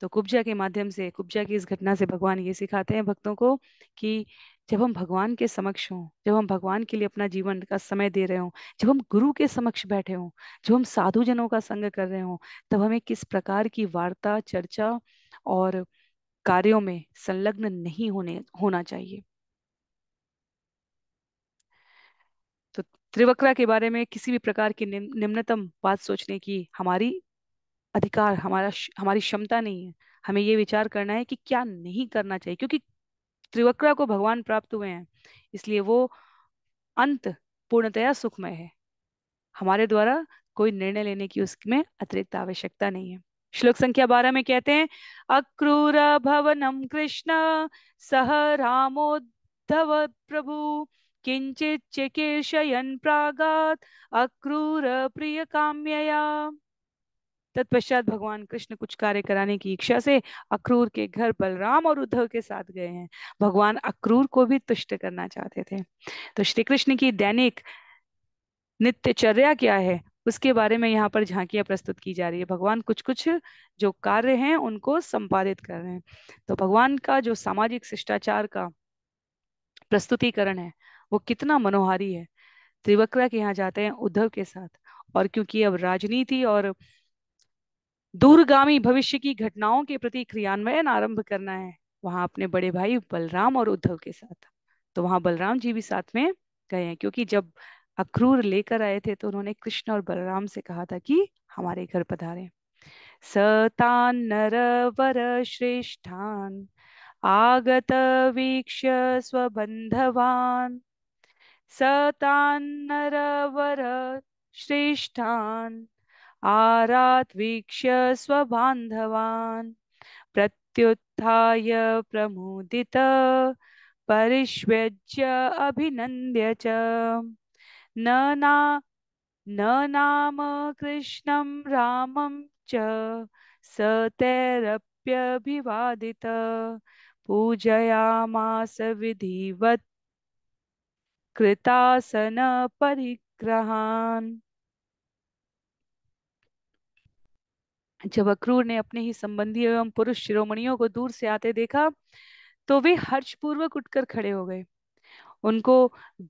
तो कुब्जा के माध्यम से कुब्जा की इस घटना से भगवान ये सिखाते हैं भक्तों को कि जब हम भगवान के समक्ष हों जब हम भगवान के लिए अपना जीवन का समय दे रहे हों जब हम गुरु के समक्ष बैठे हों जब हम साधु जनों का संग कर रहे हों तब हमें किस प्रकार की वार्ता चर्चा और कार्यों में संलग्न नहीं होने होना चाहिए त्रिवक्रा के बारे में किसी भी प्रकार की निम्नतम बात सोचने की हमारी अधिकार हमारा हमारी क्षमता नहीं है हमें ये विचार करना है कि क्या नहीं करना चाहिए क्योंकि त्रिवक्रा को भगवान प्राप्त हुए हैं इसलिए वो अंत पूर्णतया सुखमय है हमारे द्वारा कोई निर्णय लेने की उसमें अतिरिक्त आवश्यकता नहीं है श्लोक संख्या बारह में कहते हैं अक्रूर भवनम कृष्ण सह रामोद्धव प्रभु किञ्चिच्चकेशयन् प्रागात् काम्यया तत्पश्चात भगवान कृष्ण कुछ कार्य कराने की इच्छा से अक्रूर के घर बलराम और उद्धव के साथ गए हैं भगवान अक्रूर को भी तुष्ट करना चाहते थे तो श्री कृष्ण की दैनिक नित्यचर्या क्या है उसके बारे में यहाँ पर झांकियां प्रस्तुत की जा रही है भगवान कुछ कुछ जो कार्य हैं उनको संपादित कर रहे हैं तो भगवान का जो सामाजिक शिष्टाचार का प्रस्तुतिकरण है वो कितना मनोहारी है त्रिवक्रा के यहाँ जाते हैं उद्धव के साथ और क्योंकि अब राजनीति और दूरगामी भविष्य की घटनाओं के प्रति क्रियान्वयन आरंभ करना है वहां अपने बड़े भाई बलराम और उद्धव के साथ तो वहां बलराम जी भी साथ में गए हैं क्योंकि जब अक्रूर लेकर आए थे तो उन्होंने कृष्ण और बलराम से कहा था कि हमारे घर पधारे सतान नर वर श्रेष्ठान आगत वीक्ष स्वबंधवान सतान्नरवर श्रेष्ठान् आरात्वीक्ष्य स्वबान्धवान् प्रत्युत्थाय प्रमुदित परिष्वज्य अभिनन्द्य च न ना न नाम कृष्णं रामं च स तैरप्यभिवादित पूजयामास विधिवत् कृतासन परिग्रहान जब अक्रूर ने अपने ही संबंधी एवं पुरुष शिरोमणियों को दूर से आते देखा तो वे हर्ष पूर्वक उठकर खड़े हो गए उनको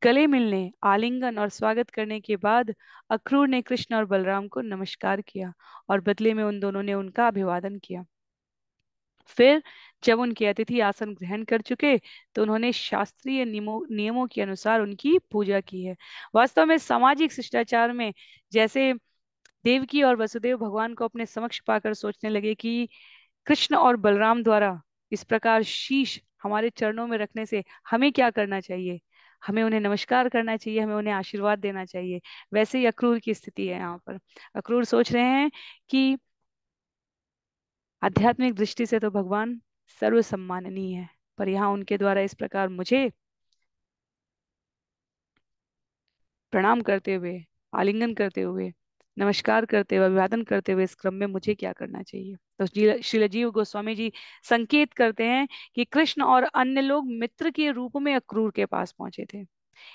गले मिलने आलिंगन और स्वागत करने के बाद अक्रूर ने कृष्ण और बलराम को नमस्कार किया और बदले में उन दोनों ने उनका अभिवादन किया फिर जब उनके अतिथि आसन ग्रहण कर चुके तो उन्होंने शास्त्रीय नियमों नियमों के अनुसार उनकी पूजा की है वास्तव में सामाजिक शिष्टाचार में जैसे देवकी और वसुदेव भगवान को अपने समक्ष पाकर सोचने लगे कि कृष्ण और बलराम द्वारा इस प्रकार शीश हमारे चरणों में रखने से हमें क्या करना चाहिए हमें उन्हें नमस्कार करना चाहिए हमें उन्हें आशीर्वाद देना चाहिए वैसे ही अक्रूर की स्थिति है यहाँ पर अक्रूर सोच रहे हैं कि आध्यात्मिक दृष्टि से तो भगवान सर्व सम्माननीय है पर यहाँ उनके द्वारा इस प्रकार मुझे प्रणाम करते हुए आलिंगन करते हुए नमस्कार करते हुए अभिवादन करते हुए इस क्रम में मुझे क्या करना चाहिए तो श्रीलजीव गोस्वामी जी संकेत करते हैं कि कृष्ण और अन्य लोग मित्र के रूप में अक्रूर के पास पहुंचे थे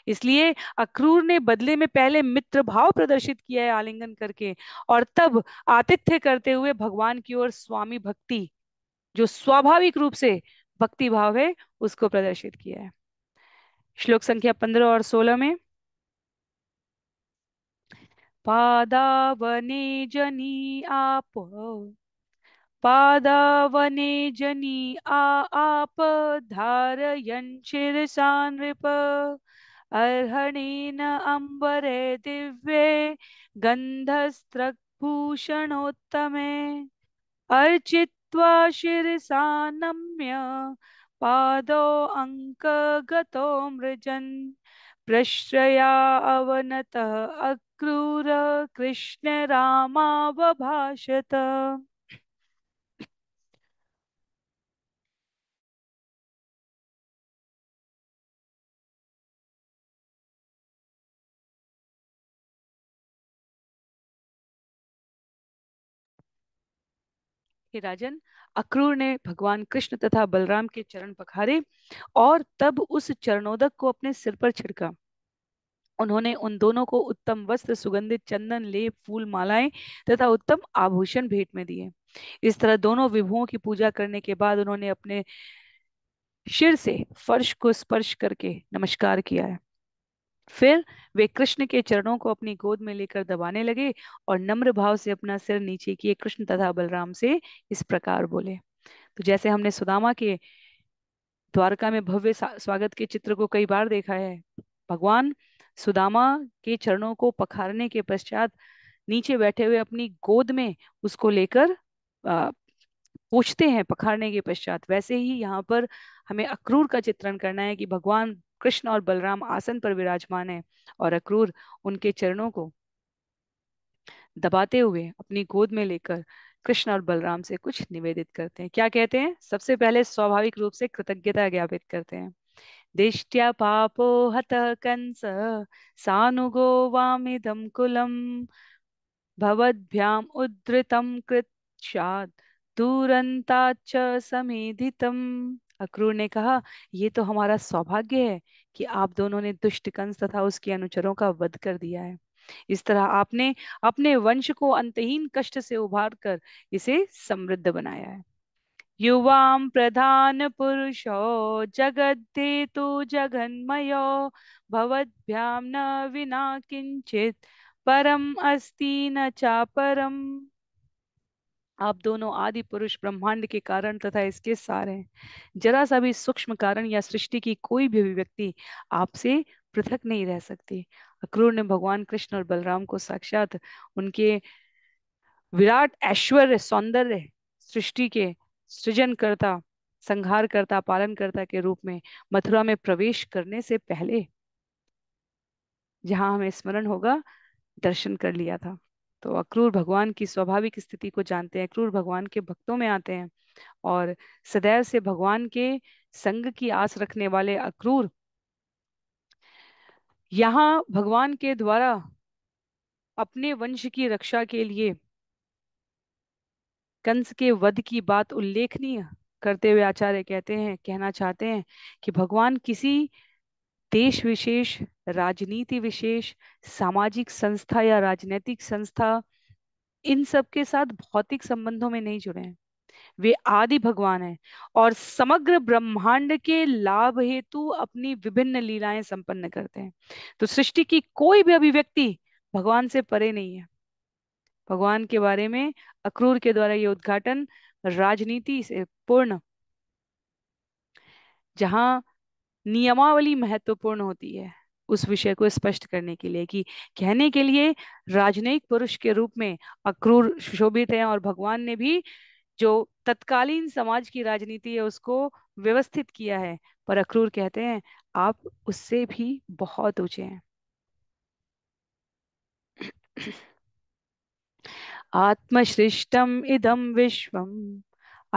इसलिए अक्रूर ने बदले में पहले मित्र भाव प्रदर्शित किया है आलिंगन करके और तब आतिथ्य करते हुए भगवान की ओर स्वामी भक्ति जो स्वाभाविक रूप से भक्ति भाव है उसको प्रदर्शित किया है श्लोक संख्या पंद्रह और सोलह में पादावने जनी आप पादावने जनी आ आप धारयन् सान रिप अर्हणीन अंबरे दिव्ये गन्धस्त्रग्भूषणोत्तमे अर्चित्वा शिरसा नम्य अंक अङ्कगतो मृजन् प्रश्रया अवनतः अक्रूर कृष्ण राषत हे राजन अक्रूर ने भगवान कृष्ण तथा बलराम के चरण पखारे और तब उस चरणोदक को अपने सिर पर छिड़का उन्होंने उन दोनों को उत्तम वस्त्र सुगंधित चंदन लेप फूल मालाएं तथा उत्तम आभूषण भेंट में दिए इस तरह दोनों विभुओं की पूजा करने के बाद उन्होंने अपने शिर से फर्श को स्पर्श करके नमस्कार किया है फिर वे कृष्ण के चरणों को अपनी गोद में लेकर दबाने लगे और नम्र भाव से अपना सिर नीचे किए कृष्ण तथा बलराम से इस प्रकार बोले तो जैसे हमने सुदामा के द्वारका में भव्य स्वागत के चित्र को कई बार देखा है भगवान सुदामा के चरणों को पखारने के पश्चात नीचे बैठे हुए अपनी गोद में उसको लेकर पूछते हैं पखारने के पश्चात वैसे ही यहाँ पर हमें अक्रूर का चित्रण करना है कि भगवान कृष्ण और बलराम आसन पर विराजमान है और अक्रूर उनके चरणों को दबाते हुए अपनी गोद में लेकर कृष्ण और बलराम से कुछ निवेदित करते हैं क्या कहते हैं सबसे पहले स्वाभाविक रूप से कृतज्ञता ज्ञापित करते हैं दिष्ट्या पापो हत कंस सानुगो वामिदम कुलम भवद्भ्याम उद्धृतम कृत दूरंताच समेधितम अक्रूर ने कहा ये तो हमारा सौभाग्य है कि आप दोनों ने दुष्ट कंस तथा उसके अनुचरों का वध कर दिया है इस तरह आपने अपने वंश को अंतहीन कष्ट से उभार कर इसे समृद्ध बनाया है युवाम प्रधान पुरुषो जगद्धे तो जगन्मयो भवद्याम न विना किंचित परम अस्ति न चापरम आप दोनों आदि पुरुष ब्रह्मांड के कारण तथा इसके सार हैं जरा सा भी सूक्ष्म कारण या सृष्टि की कोई भी अभिव्यक्ति आपसे पृथक नहीं रह सकती अक्रूर ने भगवान कृष्ण और बलराम को साक्षात उनके विराट ऐश्वर्य सौंदर्य सृष्टि के सृजन करता संहार करता पालन करता के रूप में मथुरा में प्रवेश करने से पहले जहां हमें स्मरण होगा दर्शन कर लिया था तो अक्रूर भगवान की स्वाभाविक स्थिति को जानते हैं अक्रूर भगवान के भक्तों में आते हैं और सदैव से भगवान के संग की आस रखने वाले अक्रूर यहाँ भगवान के द्वारा अपने वंश की रक्षा के लिए कंस के वध की बात उल्लेखनीय करते हुए आचार्य कहते हैं कहना चाहते हैं कि भगवान किसी देश विशेष राजनीति विशेष सामाजिक संस्था या राजनीतिक संस्था इन सब के साथ भौतिक संबंधों में नहीं जुड़े हैं वे आदि भगवान हैं और समग्र ब्रह्मांड के लाभ हेतु अपनी विभिन्न लीलाएं संपन्न करते हैं तो सृष्टि की कोई भी अभिव्यक्ति भगवान से परे नहीं है भगवान के बारे में अक्रूर के द्वारा ये उद्घाटन राजनीति से पूर्ण जहां नियमावली महत्वपूर्ण होती है उस विषय को स्पष्ट करने के लिए कि कहने के लिए राजनयिक पुरुष के रूप में अक्रूर सुशोभित हैं और भगवान ने भी जो तत्कालीन समाज की राजनीति है उसको व्यवस्थित किया है पर अक्रूर कहते हैं आप उससे भी बहुत ऊंचे हैं आत्मश्रेष्ठम इदम विश्वम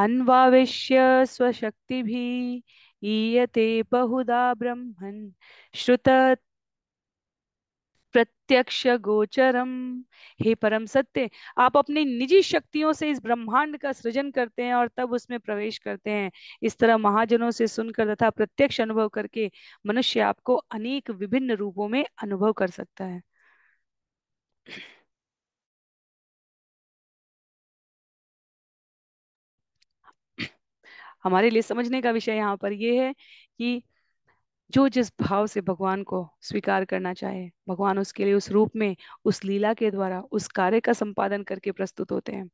अन्वाविश्य स्वशक्ति भी ईयते बहुधा ब्रह्मन् श्रुत प्रत्यक्ष गोचरम हे परम सत्य आप अपनी निजी शक्तियों से इस ब्रह्मांड का सृजन करते हैं और तब उसमें प्रवेश करते हैं इस तरह महाजनों से सुनकर तथा प्रत्यक्ष अनुभव करके मनुष्य आपको अनेक विभिन्न रूपों में अनुभव कर सकता है हमारे लिए समझने का विषय यहाँ पर यह है कि जो जिस भाव से भगवान को स्वीकार करना चाहे भगवान उसके लिए उस रूप में उस लीला के द्वारा उस कार्य का संपादन करके प्रस्तुत होते हैं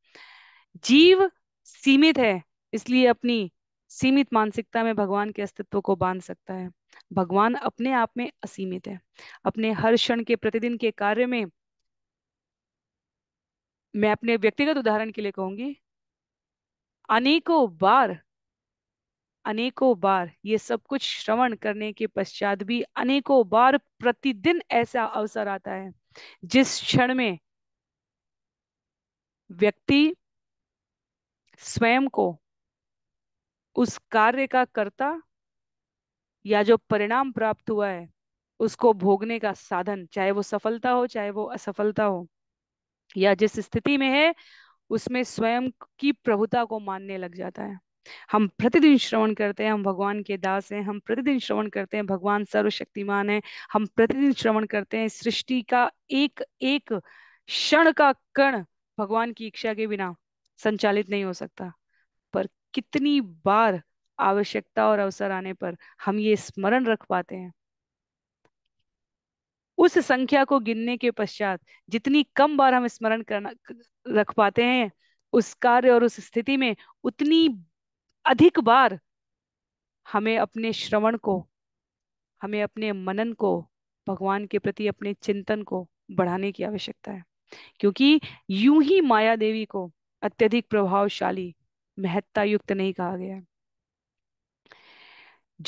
जीव सीमित है इसलिए अपनी सीमित मानसिकता में भगवान के अस्तित्व को बांध सकता है भगवान अपने आप में असीमित है अपने हर क्षण के प्रतिदिन के कार्य में मैं अपने व्यक्तिगत उदाहरण के लिए कहूंगी अनेकों बार अनेकों बार ये सब कुछ श्रवण करने के पश्चात भी अनेकों बार प्रतिदिन ऐसा अवसर आता है जिस क्षण में व्यक्ति स्वयं को उस कार्य का कर्ता या जो परिणाम प्राप्त हुआ है उसको भोगने का साधन चाहे वो सफलता हो चाहे वो असफलता हो या जिस स्थिति में है उसमें स्वयं की प्रभुता को मानने लग जाता है हम प्रतिदिन श्रवण करते हैं हम भगवान के दास हैं हम प्रतिदिन श्रवण करते हैं भगवान सर्वशक्तिमान है हम प्रतिदिन श्रवण करते हैं सृष्टि का एक एक क्षण का कण भगवान की इच्छा के बिना संचालित नहीं हो सकता पर कितनी बार आवश्यकता और अवसर आने पर हम ये स्मरण रख पाते हैं उस संख्या को गिनने के पश्चात जितनी कम बार हम स्मरण करना रख पाते हैं उस कार्य और उस स्थिति में उतनी अधिक बार हमें अपने श्रवण को हमें अपने मनन को भगवान के प्रति अपने चिंतन को बढ़ाने की आवश्यकता है क्योंकि यूं ही माया देवी को अत्यधिक प्रभावशाली महत्ता युक्त नहीं कहा गया है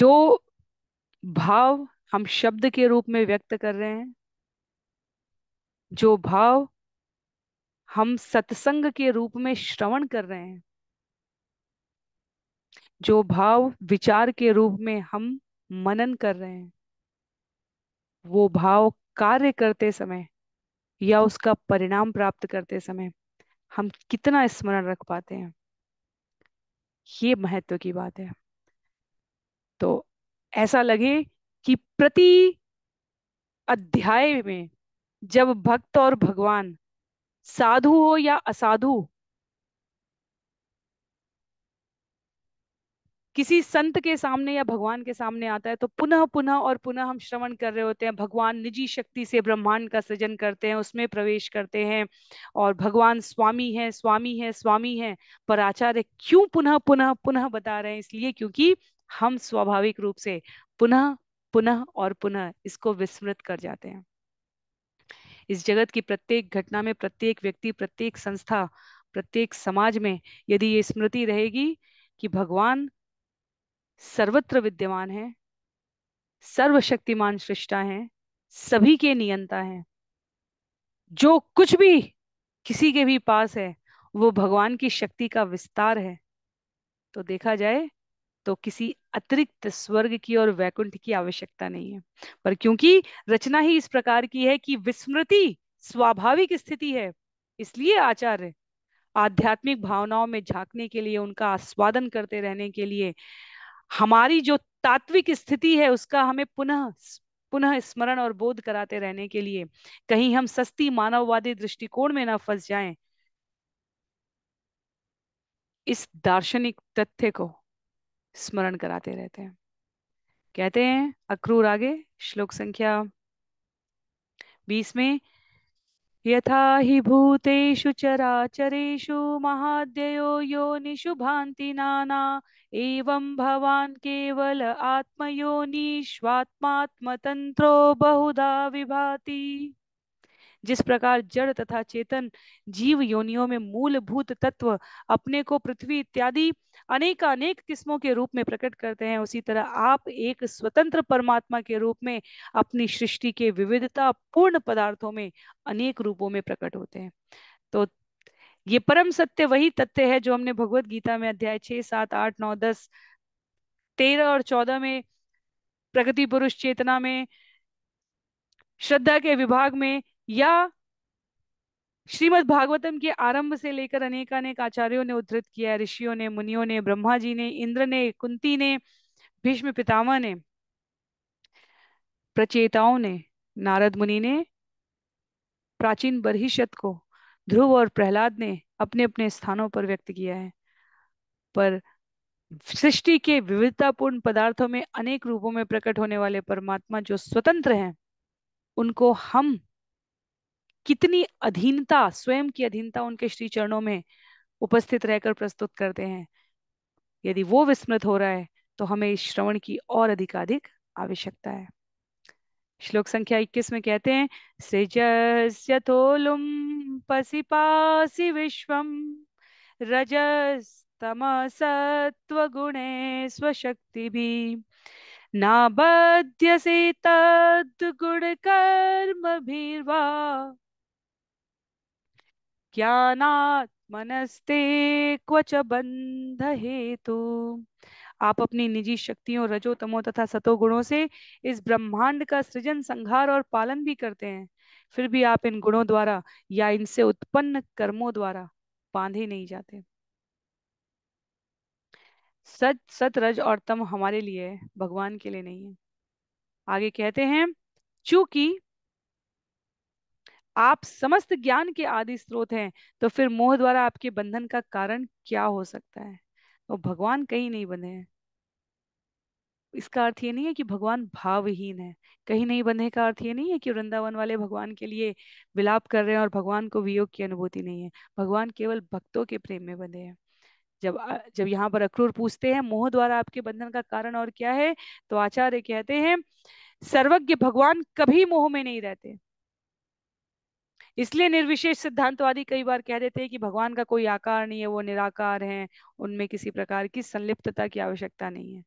जो भाव हम शब्द के रूप में व्यक्त कर रहे हैं जो भाव हम सत्संग के रूप में श्रवण कर रहे हैं जो भाव विचार के रूप में हम मनन कर रहे हैं वो भाव कार्य करते समय या उसका परिणाम प्राप्त करते समय हम कितना स्मरण रख पाते हैं ये महत्व की बात है तो ऐसा लगे कि प्रति अध्याय में जब भक्त और भगवान साधु हो या असाधु किसी संत के सामने या भगवान के सामने आता है तो पुनः पुनः और पुनः हम श्रवण कर रहे होते हैं भगवान निजी शक्ति से ब्रह्मांड का सृजन करते हैं उसमें प्रवेश करते हैं और भगवान स्वामी है स्वामी है स्वामी है पर आचार्य क्यों पुनः पुनः पुनः बता रहे हैं इसलिए क्योंकि हम स्वाभाविक रूप से पुनः पुनः और पुनः इसको विस्मृत कर जाते हैं इस जगत की प्रत्येक घटना में प्रत्येक व्यक्ति प्रत्येक संस्था प्रत्येक समाज में यदि ये स्मृति रहेगी कि भगवान सर्वत्र विद्यमान है सर्वशक्तिमान सृष्टा है सभी के नियंता है जो कुछ भी किसी के भी पास है वो भगवान की शक्ति का विस्तार है तो देखा जाए तो किसी अतिरिक्त स्वर्ग की और वैकुंठ की आवश्यकता नहीं है पर क्योंकि रचना ही इस प्रकार की है कि विस्मृति स्वाभाविक स्थिति है इसलिए आचार्य आध्यात्मिक भावनाओं में झांकने के लिए उनका आस्वादन करते रहने के लिए हमारी जो तात्विक स्थिति है उसका हमें पुनः पुनः स्मरण और बोध कराते रहने के लिए कहीं हम सस्ती मानववादी दृष्टिकोण में ना फंस जाएं इस दार्शनिक तथ्य को स्मरण कराते रहते हैं कहते हैं अक्रूर आगे श्लोक संख्या बीस में यथा हि भूतेषु चराचरेषु महाद्ययो योनिषु भान्ति नाना एवं भवान् केवल आत्मयोनिष्वात्मात्मतन्त्रो बहुधा विभाति जिस प्रकार जड़ तथा चेतन जीव योनियों में मूलभूत तत्व अपने को पृथ्वी इत्यादि अनेक अनेक किस्मों के रूप में प्रकट करते हैं उसी तरह आप एक स्वतंत्र परमात्मा के रूप में अपनी सृष्टि के विविधता पूर्ण पदार्थों में अनेक रूपों में प्रकट होते हैं तो ये परम सत्य वही तथ्य है जो हमने भगवत गीता में अध्याय छह सात आठ नौ दस तेरह और चौदह में प्रगति पुरुष चेतना में श्रद्धा के विभाग में या श्रीमद् भागवतम के आरंभ से लेकर अनेक अनेक आचार्यों ने उद्धृत किया ऋषियों ने मुनियों ने ब्रह्मा जी ने इंद्र ने कुंती ने भीष्म पितामह ने प्रचेताओं ने नारद मुनि ने प्राचीन बरहिषत को ध्रुव और प्रहलाद ने अपने अपने स्थानों पर व्यक्त किया है पर सृष्टि के विविधतापूर्ण पदार्थों में अनेक रूपों में प्रकट होने वाले परमात्मा जो स्वतंत्र हैं उनको हम कितनी अधीनता स्वयं की अधीनता उनके श्री चरणों में उपस्थित रहकर प्रस्तुत करते हैं यदि वो विस्मृत हो रहा है तो हमें इस श्रवण की और अधिकाधिक आवश्यकता है श्लोक संख्या 21 में कहते हैं विश्व पसिपासि सत्व गुणे स्वशक्ति भी नाबद्य से कर्म भी ज्ञानात्मनस्ते क्वच बंध हेतु आप अपनी निजी शक्तियों रजो तमो तथा सतो गुणों से इस ब्रह्मांड का सृजन संहार और पालन भी करते हैं फिर भी आप इन गुणों द्वारा या इनसे उत्पन्न कर्मों द्वारा बांधे नहीं जाते सत सत रज और तम हमारे लिए है भगवान के लिए नहीं है आगे कहते हैं चूंकि आप समस्त ज्ञान के आदि स्रोत हैं तो फिर मोह द्वारा आपके बंधन का कारण क्या हो सकता है तो भगवान कहीं नहीं बने हैं इसका अर्थ ये नहीं है कि भगवान भावहीन है कहीं नहीं बंधे का अर्थ ये नहीं है कि वृंदावन वाले भगवान के लिए विलाप कर रहे हैं और भगवान को वियोग की अनुभूति नहीं है भगवान केवल भक्तों के प्रेम में बंधे हैं जब जब यहाँ पर अक्रूर पूछते हैं मोह द्वारा आपके बंधन का कारण और क्या है तो आचार्य कहते हैं सर्वज्ञ भगवान कभी मोह में नहीं रहते इसलिए निर्विशेष सिद्धांतवादी कई बार कह देते हैं कि भगवान का कोई आकार नहीं है वो निराकार हैं उनमें किसी प्रकार की संलिप्तता की आवश्यकता नहीं है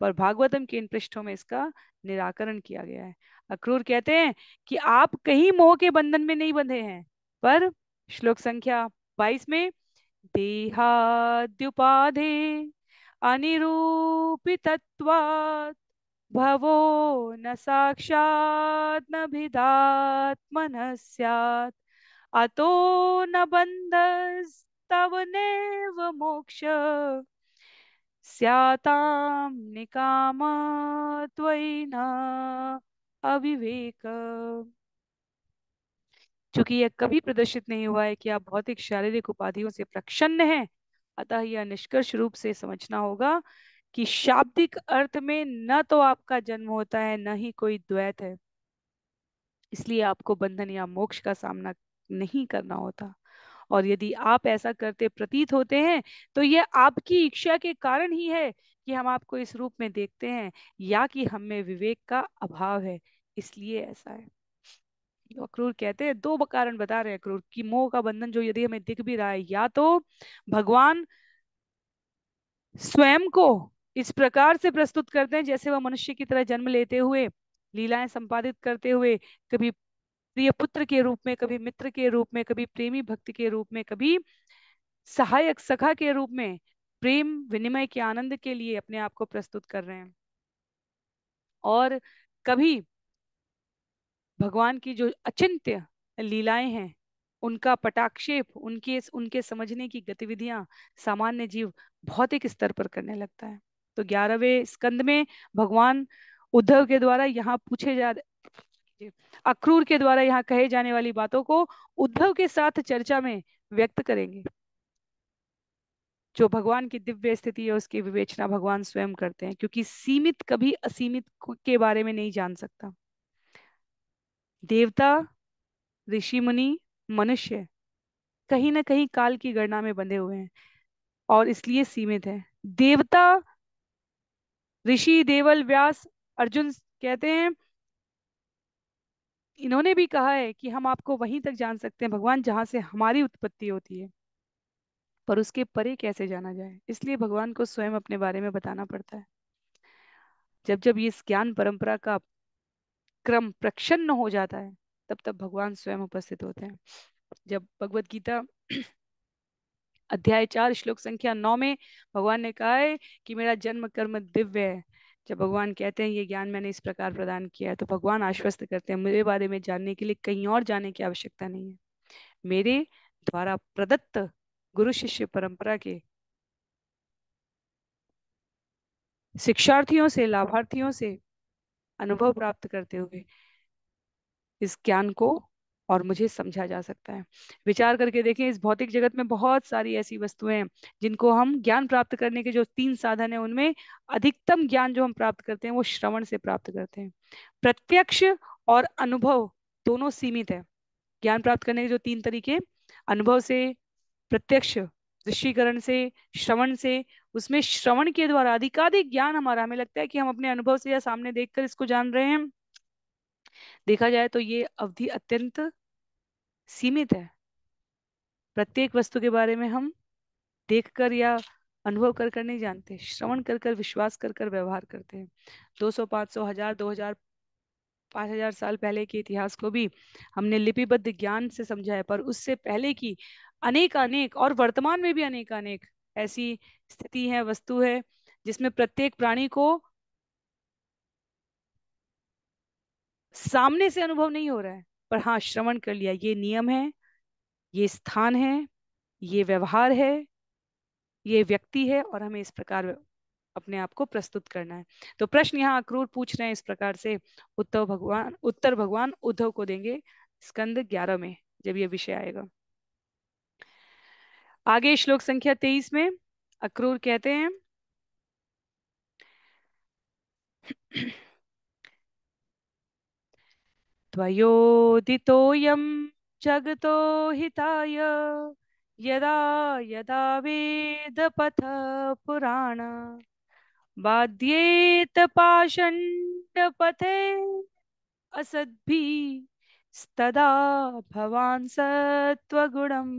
पर भागवतम के इन पृष्ठों में इसका निराकरण किया गया है अक्रूर कहते हैं कि आप कहीं मोह के बंधन में नहीं बंधे हैं पर श्लोक संख्या बाईस में देहाद्युपाधे अनिरूपितत्वात् भवो न साक्षात्नभिदात्मनः स्यात् अतो न बन्धस्तव नैव मोक्ष त्वयि न अविवेक चूंकि यह कभी प्रदर्शित नहीं हुआ है कि आप भौतिक शारीरिक उपाधियों से प्रक्षण हैं अतः यह निष्कर्ष रूप से समझना होगा कि शाब्दिक अर्थ में न तो आपका जन्म होता है न ही कोई द्वैत है इसलिए आपको बंधन या मोक्ष का सामना नहीं करना होता और यदि आप ऐसा करते प्रतीत होते हैं तो यह आपकी इच्छा के कारण ही है कि हम आपको इस रूप में देखते हैं या कि हम में विवेक का अभाव है इसलिए ऐसा है तो अक्रूर कहते हैं दो कारण बता रहे हैं अक्रूर कि मोह का बंधन जो यदि हमें दिख भी रहा है या तो भगवान स्वयं को इस प्रकार से प्रस्तुत करते हैं जैसे वह मनुष्य की तरह जन्म लेते हुए लीलाएं संपादित करते हुए कभी प्रिय पुत्र के रूप में कभी मित्र के रूप में कभी प्रेमी भक्त के रूप में कभी सहायक सखा के रूप में प्रेम विनिमय के आनंद के लिए अपने आप को प्रस्तुत कर रहे हैं और कभी भगवान की जो अचिंत्य लीलाएं हैं उनका पटाक्षेप उनके उनके समझने की गतिविधियां सामान्य जीव भौतिक स्तर पर करने लगता है तो ग्यारहवें स्कंद में भगवान उद्धव के द्वारा यहाँ पूछे जा अक्रूर के द्वारा यहाँ कहे जाने वाली बातों को उद्धव के साथ चर्चा में व्यक्त करेंगे जो भगवान की दिव्य स्थिति है उसकी विवेचना भगवान स्वयं करते हैं क्योंकि सीमित कभी असीमित के बारे में नहीं जान सकता देवता ऋषि मुनि मनुष्य कहीं ना कहीं काल की गणना में बंधे हुए हैं और इसलिए सीमित है देवता ऋषि देवल व्यास अर्जुन कहते हैं इन्होंने भी कहा है कि हम आपको वहीं तक जान सकते हैं भगवान जहां से हमारी उत्पत्ति होती है पर उसके परे कैसे जाना जाए इसलिए भगवान को स्वयं अपने बारे में बताना पड़ता है जब जब ये ज्ञान परंपरा का क्रम प्रक्षन्न हो जाता है तब तब भगवान स्वयं उपस्थित होते हैं जब भगवत गीता अध्याय चार श्लोक संख्या नौ में भगवान ने कहा है कि मेरा जन्म कर्म दिव्य है जब भगवान कहते हैं ये ज्ञान मैंने इस प्रकार प्रदान किया है तो भगवान आश्वस्त करते हैं मेरे बारे में जानने के लिए कहीं और जाने की आवश्यकता नहीं है मेरे द्वारा प्रदत्त गुरु शिष्य परंपरा के शिक्षार्थियों से लाभार्थियों से अनुभव प्राप्त करते हुए इस ज्ञान को और मुझे समझा जा सकता है विचार करके देखें इस भौतिक जगत में बहुत सारी ऐसी वस्तुएं हैं जिनको हम ज्ञान प्राप्त करने के जो तीन साधन है उनमें अधिकतम ज्ञान जो हम प्राप्त करते हैं वो श्रवण से प्राप्त करते हैं प्रत्यक्ष और अनुभव दोनों सीमित है ज्ञान प्राप्त करने के जो तीन तरीके अनुभव से प्रत्यक्ष दृष्टिकरण से श्रवण से उसमें श्रवण के द्वारा अधिकाधिक ज्ञान हमारा हमें लगता है कि हम अपने अनुभव से या सामने देखकर इसको जान रहे हैं देखा जाए तो ये अवधि अत्यंत सीमित है प्रत्येक वस्तु के बारे में हम देखकर या अनुभव कर कर नहीं जानते श्रवण कर कर विश्वास कर कर व्यवहार करते हैं 200, सौ सौ हजार दो हजार पांच हजार साल पहले के इतिहास को भी हमने लिपिबद्ध ज्ञान से समझा है पर उससे पहले की अनेक अनेक और वर्तमान में भी अनेक अनेक ऐसी स्थिति है वस्तु है जिसमें प्रत्येक प्राणी को सामने से अनुभव नहीं हो रहा है पर हाँ श्रवण कर लिया ये नियम है ये स्थान है ये व्यवहार है ये व्यक्ति है और हमें इस प्रकार अपने आप को प्रस्तुत करना है तो प्रश्न यहाँ अक्रूर पूछ रहे हैं इस प्रकार से उत्तर भगवान उत्तर भगवान उद्धव को देंगे स्कंद ग्यारह में जब यह विषय आएगा आगे श्लोक संख्या तेईस में अक्रूर कहते हैं त्वयोदितोऽयं जगतो हिताय यदा यदा वेदपथ पुराण बाध्येत पाषण्डपथे असद्भिस्तदा भवान सत्वगुणम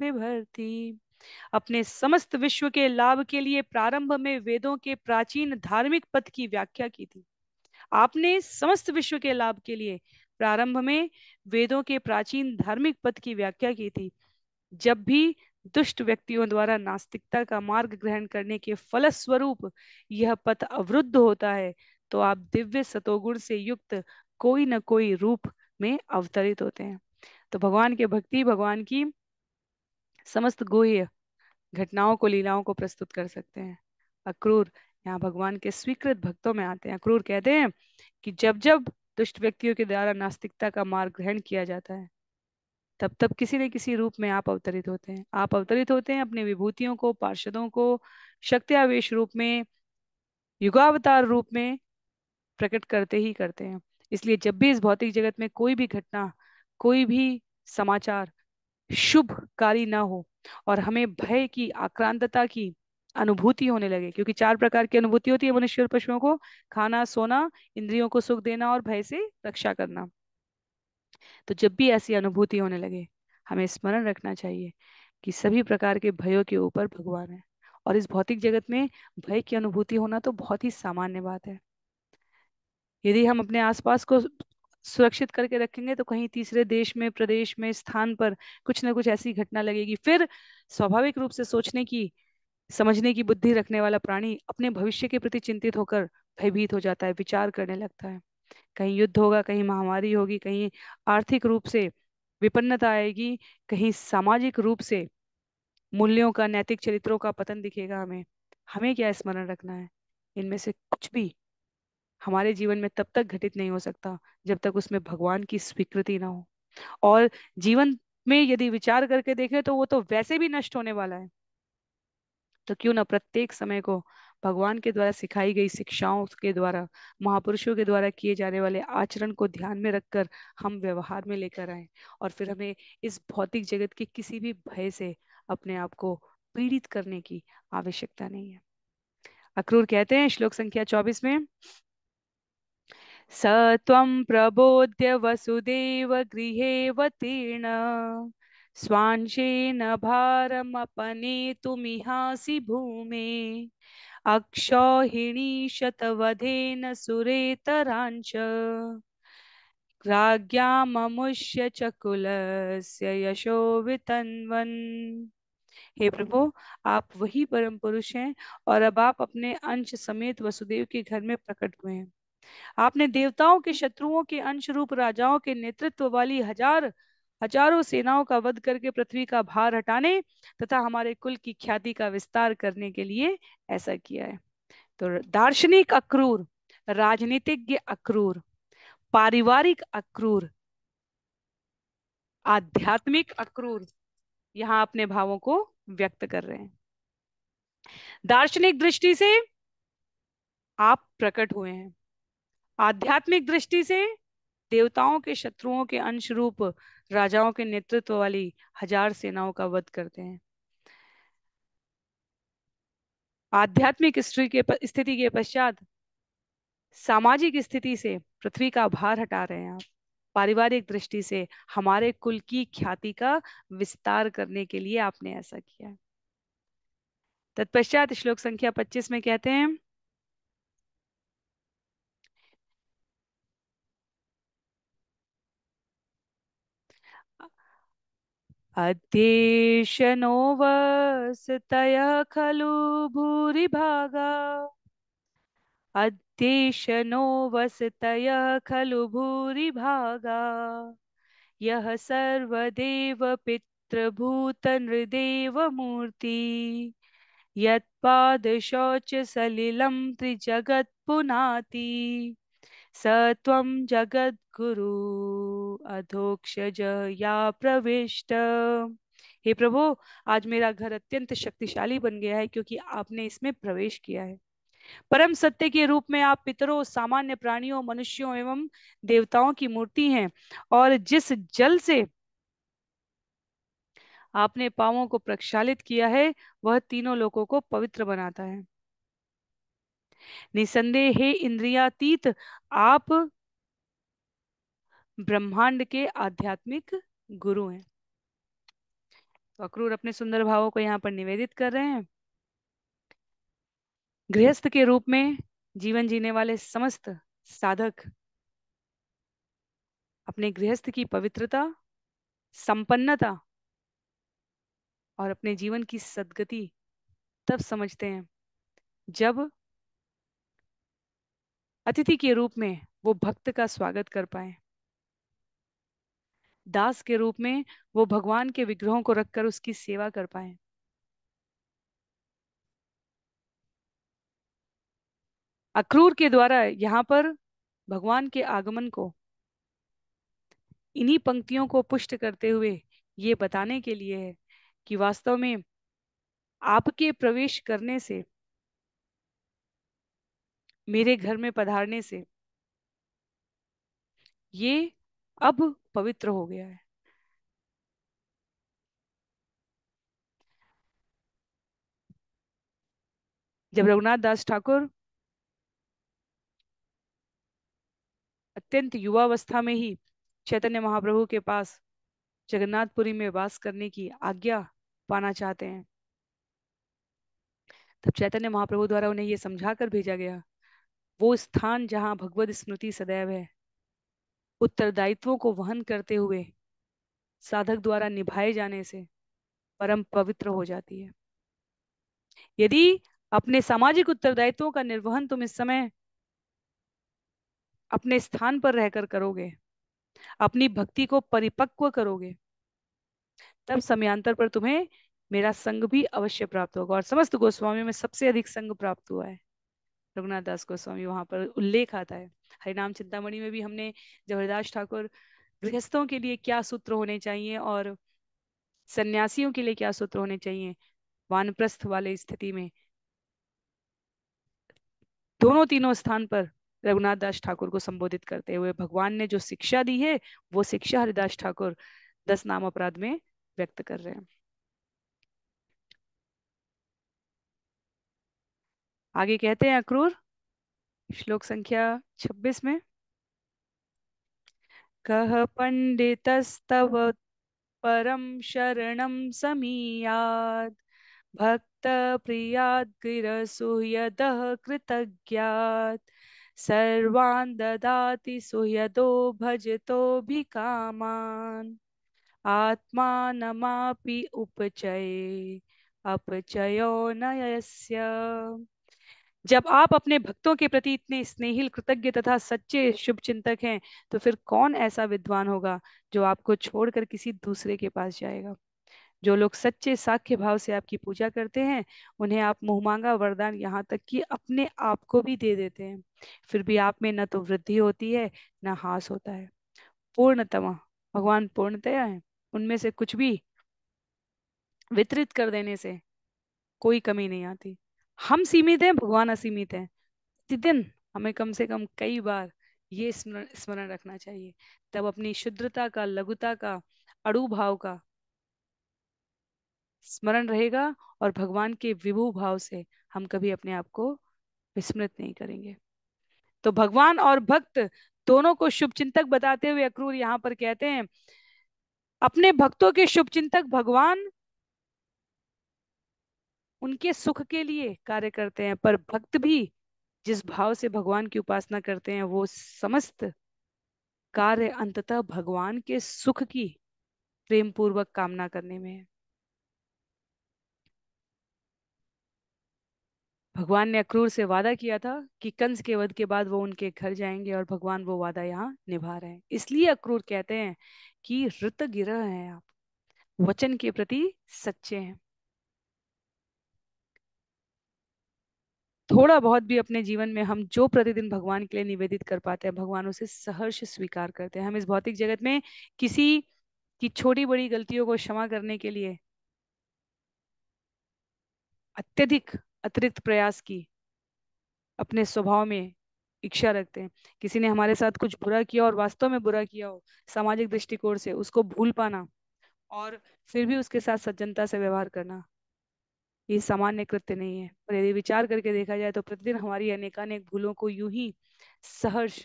बिभर्ति अपने समस्त विश्व के लाभ के लिए प्रारंभ में वेदों के प्राचीन धार्मिक पथ की व्याख्या की थी आपने समस्त विश्व के लाभ के लिए प्रारंभ में वेदों के प्राचीन धार्मिक पद की व्याख्या की थी जब भी दुष्ट व्यक्तियों द्वारा नास्तिकता का मार्ग ग्रहण करने के फलस्वरूप यह पथ अवरुद्ध होता है तो आप दिव्य सतोगुण से युक्त कोई न कोई रूप में अवतरित होते हैं तो भगवान के भक्ति भगवान की समस्त गोह्य घटनाओं को लीलाओं को प्रस्तुत कर सकते हैं अक्रूर यहाँ भगवान के स्वीकृत भक्तों में आते हैं अक्रूर कहते हैं कि जब जब दुष्ट व्यक्तियों के द्वारा नास्तिकता का मार्ग ग्रहण किया जाता है तब तब किसी न किसी रूप में आप अवतरित होते हैं आप अवतरित होते हैं अपने विभूतियों को पार्षदों को शक्ति आवेश रूप में युगावतार रूप में प्रकट करते ही करते हैं इसलिए जब भी इस भौतिक जगत में कोई भी घटना कोई भी समाचार शुभकारी ना हो और हमें भय की आक्रांतता की अनुभूति होने लगे क्योंकि चार प्रकार की अनुभूति होती है मनुष्य और पशुओं को खाना सोना इंद्रियों को सुख देना और भय से रक्षा करना तो जब भी ऐसी अनुभूति होने लगे हमें स्मरण रखना चाहिए कि सभी प्रकार के भयों के ऊपर भगवान है और इस भौतिक जगत में भय की अनुभूति होना तो बहुत ही सामान्य बात है यदि हम अपने आसपास को सुरक्षित करके रखेंगे तो कहीं तीसरे देश में प्रदेश में स्थान पर कुछ ना कुछ ऐसी घटना लगेगी फिर स्वाभाविक रूप से सोचने की समझने की बुद्धि रखने वाला प्राणी अपने भविष्य के प्रति चिंतित होकर भयभीत हो जाता है विचार करने लगता है कहीं युद्ध होगा कहीं महामारी होगी कहीं आर्थिक रूप से विपन्नता आएगी कहीं सामाजिक रूप से मूल्यों का नैतिक चरित्रों का पतन दिखेगा हमें हमें क्या स्मरण रखना है इनमें से कुछ भी हमारे जीवन में तब तक घटित नहीं हो सकता जब तक उसमें भगवान की स्वीकृति ना हो और जीवन में यदि विचार करके देखें तो वो तो वैसे भी नष्ट होने वाला है तो क्यों ना प्रत्येक समय को भगवान के द्वारा सिखाई गई शिक्षाओं के द्वारा महापुरुषों के द्वारा किए जाने वाले आचरण को ध्यान में रखकर हम व्यवहार में लेकर आए और फिर हमें इस भौतिक जगत के किसी भी भय से अपने आप को पीड़ित करने की आवश्यकता नहीं है अक्रूर कहते हैं श्लोक संख्या चौबीस में स प्रबोध्य वसुदेव गृहे वतीर्ण स्वांशेन भारमपनेतुमिहासि भूमे अक्षौहिणी शतवधेन सुरेतरांच राज्ञा ममुष्य चकुलस्य यशो वितन्वन हे प्रभु आप वही परम पुरुष हैं और अब आप अपने अंश समेत वसुदेव के घर में प्रकट हुए हैं आपने देवताओं के शत्रुओं के अंश रूप राजाओं के नेतृत्व वाली हजार हजारों सेनाओं का वध करके पृथ्वी का भार हटाने तथा हमारे कुल की ख्याति का विस्तार करने के लिए ऐसा किया है तो दार्शनिक अक्रूर राजनीतिज्ञ अक्रूर पारिवारिक अक्रूर आध्यात्मिक अक्रूर यहां अपने भावों को व्यक्त कर रहे हैं दार्शनिक दृष्टि से आप प्रकट हुए हैं आध्यात्मिक दृष्टि से देवताओं के शत्रुओं के अंश रूप राजाओं के नेतृत्व वाली हजार सेनाओं का वध करते हैं आध्यात्मिक स्थिति के स्थिति के पश्चात सामाजिक स्थिति से पृथ्वी का भार हटा रहे हैं आप पारिवारिक दृष्टि से हमारे कुल की ख्याति का विस्तार करने के लिए आपने ऐसा किया तत्पश्चात श्लोक संख्या 25 में कहते हैं अध्येशनो वसतयः खलु भूरिभागा अध्येशनो वसतयः खलु भूरिभागा यः सर्वदेव पितृभूतनृदेवमूर्ति यत्पादशौचसलिलं त्रिजगत्पुनाति सत्वं जगद्गुरु अधोक्षज या प्रविष्ट हे प्रभु आज मेरा घर अत्यंत शक्तिशाली बन गया है क्योंकि आपने इसमें प्रवेश किया है परम सत्य के रूप में आप पितरों सामान्य प्राणियों मनुष्यों एवं देवताओं की मूर्ति हैं और जिस जल से आपने पावों को प्रक्षालित किया है वह तीनों लोगों को पवित्र बनाता है निसंदेह हे इंद्रियातीत आप ब्रह्मांड के आध्यात्मिक गुरु हैं तो अक्रूर अपने सुंदर भावों को यहाँ पर निवेदित कर रहे हैं गृहस्थ के रूप में जीवन जीने वाले समस्त साधक अपने गृहस्थ की पवित्रता संपन्नता और अपने जीवन की सदगति तब समझते हैं जब अतिथि के रूप में वो भक्त का स्वागत कर पाए दास के रूप में वो भगवान के विग्रहों को रखकर उसकी सेवा कर पाए अक्रूर के द्वारा यहां पर भगवान के आगमन को इन्हीं पंक्तियों को पुष्ट करते हुए ये बताने के लिए है कि वास्तव में आपके प्रवेश करने से मेरे घर में पधारने से ये अब पवित्र हो गया है जब हम्म। रघुनाथ दास ठाकुर अत्यंत युवावस्था में ही चैतन्य महाप्रभु के पास जगन्नाथपुरी में वास करने की आज्ञा पाना चाहते हैं तब चैतन्य महाप्रभु द्वारा उन्हें यह समझा कर भेजा गया वो स्थान जहाँ भगवत स्मृति सदैव है उत्तरदायित्वों को वहन करते हुए साधक द्वारा निभाए जाने से परम पवित्र हो जाती है यदि अपने सामाजिक उत्तरदायित्वों का निर्वहन तुम इस समय अपने स्थान पर रहकर करोगे अपनी भक्ति को परिपक्व करोगे तब समयांतर पर तुम्हें मेरा संग भी अवश्य प्राप्त होगा और समस्त गोस्वामी में सबसे अधिक संग प्राप्त हुआ है रघुनाथ दास गोस्वामी वहां पर उल्लेख आता है हरिनाम चिंतामणि में भी हमने जबरदास ठाकुर गृहस्थों के लिए क्या सूत्र होने चाहिए और सन्यासियों के लिए क्या सूत्र होने चाहिए वानप्रस्थ वाले स्थिति में दोनों तीनों स्थान पर रघुनाथ दास ठाकुर को संबोधित करते हुए भगवान ने जो शिक्षा दी है वो शिक्षा हरिदास ठाकुर दस नाम अपराध में व्यक्त कर रहे हैं आगे कहते हैं अक्रूर श्लोक संख्या छब्बीस में कह पंडितस्तव परम शरण समीयाद भक्त प्रियाद गिरसुहयद कृतज्ञात सर्वान् ददाति भी भजतोऽभि आत्मा आत्मानमापि उपचय अपचयो नयस्य जब आप अपने भक्तों के प्रति इतने स्नेहिल कृतज्ञ तथा सच्चे शुभ चिंतक हैं तो फिर कौन ऐसा विद्वान होगा जो आपको छोड़कर किसी दूसरे के पास जाएगा जो लोग सच्चे साख्य भाव से आपकी पूजा करते हैं उन्हें आप मांगा वरदान यहाँ तक कि अपने आप को भी दे देते हैं फिर भी आप में न तो वृद्धि होती है न हास होता है पूर्णतमा भगवान पूर्णतया है उनमें से कुछ भी वितरित कर देने से कोई कमी नहीं आती हम सीमित हैं भगवान असीमित हैं प्रतिदिन हमें कम से कम कई बार ये स्मरण स्मरण रखना चाहिए तब अपनी शुद्रता का लघुता का अड़ू भाव का स्मरण रहेगा और भगवान के विभू भाव से हम कभी अपने आप को विस्मृत नहीं करेंगे तो भगवान और भक्त दोनों को शुभ चिंतक बताते हुए अक्रूर यहाँ पर कहते हैं अपने भक्तों के शुभ चिंतक भगवान उनके सुख के लिए कार्य करते हैं पर भक्त भी जिस भाव से भगवान की उपासना करते हैं वो समस्त कार्य अंततः भगवान के सुख की प्रेम पूर्वक कामना करने में भगवान ने अक्रूर से वादा किया था कि कंस के वध के बाद वो उनके घर जाएंगे और भगवान वो वादा यहाँ निभा रहे हैं इसलिए अक्रूर कहते हैं कि ऋत गिरह हैं आप वचन के प्रति सच्चे हैं थोड़ा बहुत भी अपने जीवन में हम जो प्रतिदिन भगवान के लिए निवेदित कर पाते हैं भगवान उसे सहर्ष स्वीकार करते हैं हम इस भौतिक जगत में किसी की छोटी बड़ी गलतियों को क्षमा करने के लिए अत्यधिक अतिरिक्त प्रयास की अपने स्वभाव में इच्छा रखते हैं किसी ने हमारे साथ कुछ बुरा किया और वास्तव में बुरा किया हो सामाजिक दृष्टिकोण से उसको भूल पाना और फिर भी उसके साथ सज्जनता से व्यवहार करना ये सामान्य कृत्य नहीं है पर यदि विचार करके देखा जाए तो प्रतिदिन हमारी अनेकानेक भूलों को यूं ही सहर्ष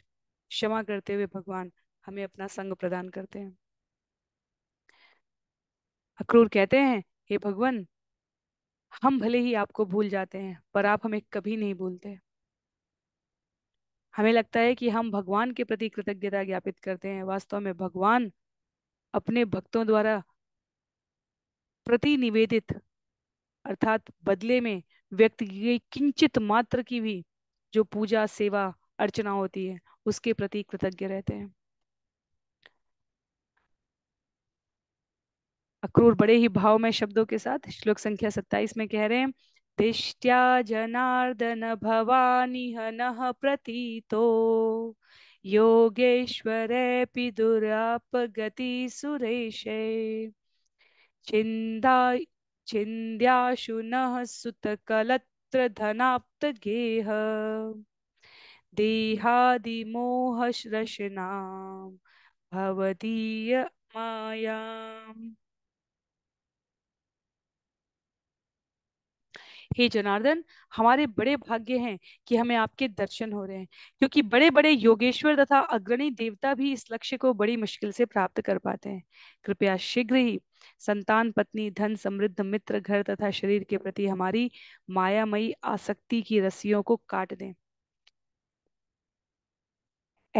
क्षमा करते हुए भगवान हमें अपना संग प्रदान करते हैं अक्रूर कहते हैं हे भगवान हम भले ही आपको भूल जाते हैं पर आप हमें कभी नहीं भूलते हमें लगता है कि हम भगवान के प्रति कृतज्ञता ज्ञापित करते हैं वास्तव में भगवान अपने भक्तों द्वारा प्रति निवेदित अर्थात बदले में व्यक्त की गई किंचित मात्र की भी जो पूजा सेवा अर्चना होती है उसके प्रति कृतज्ञ रहते हैं अक्रूर बड़े ही भाव में शब्दों के साथ श्लोक संख्या सत्ताईस में कह रहे हैं दिष्ट्या जनार्दन भवानी तो योगेश्वर योगेश्वरेऽपि दुरापगति सुरेश चिंता देहादि मोह श्रशनाम भवदीय माया हे जनार्दन हमारे बड़े भाग्य हैं कि हमें आपके दर्शन हो रहे हैं क्योंकि बड़े बड़े योगेश्वर तथा अग्रणी देवता भी इस लक्ष्य को बड़ी मुश्किल से प्राप्त कर पाते हैं कृपया शीघ्र ही संतान पत्नी धन समृद्ध मित्र घर तथा शरीर के प्रति हमारी मायामयी आसक्ति की रस्सियों को काट दें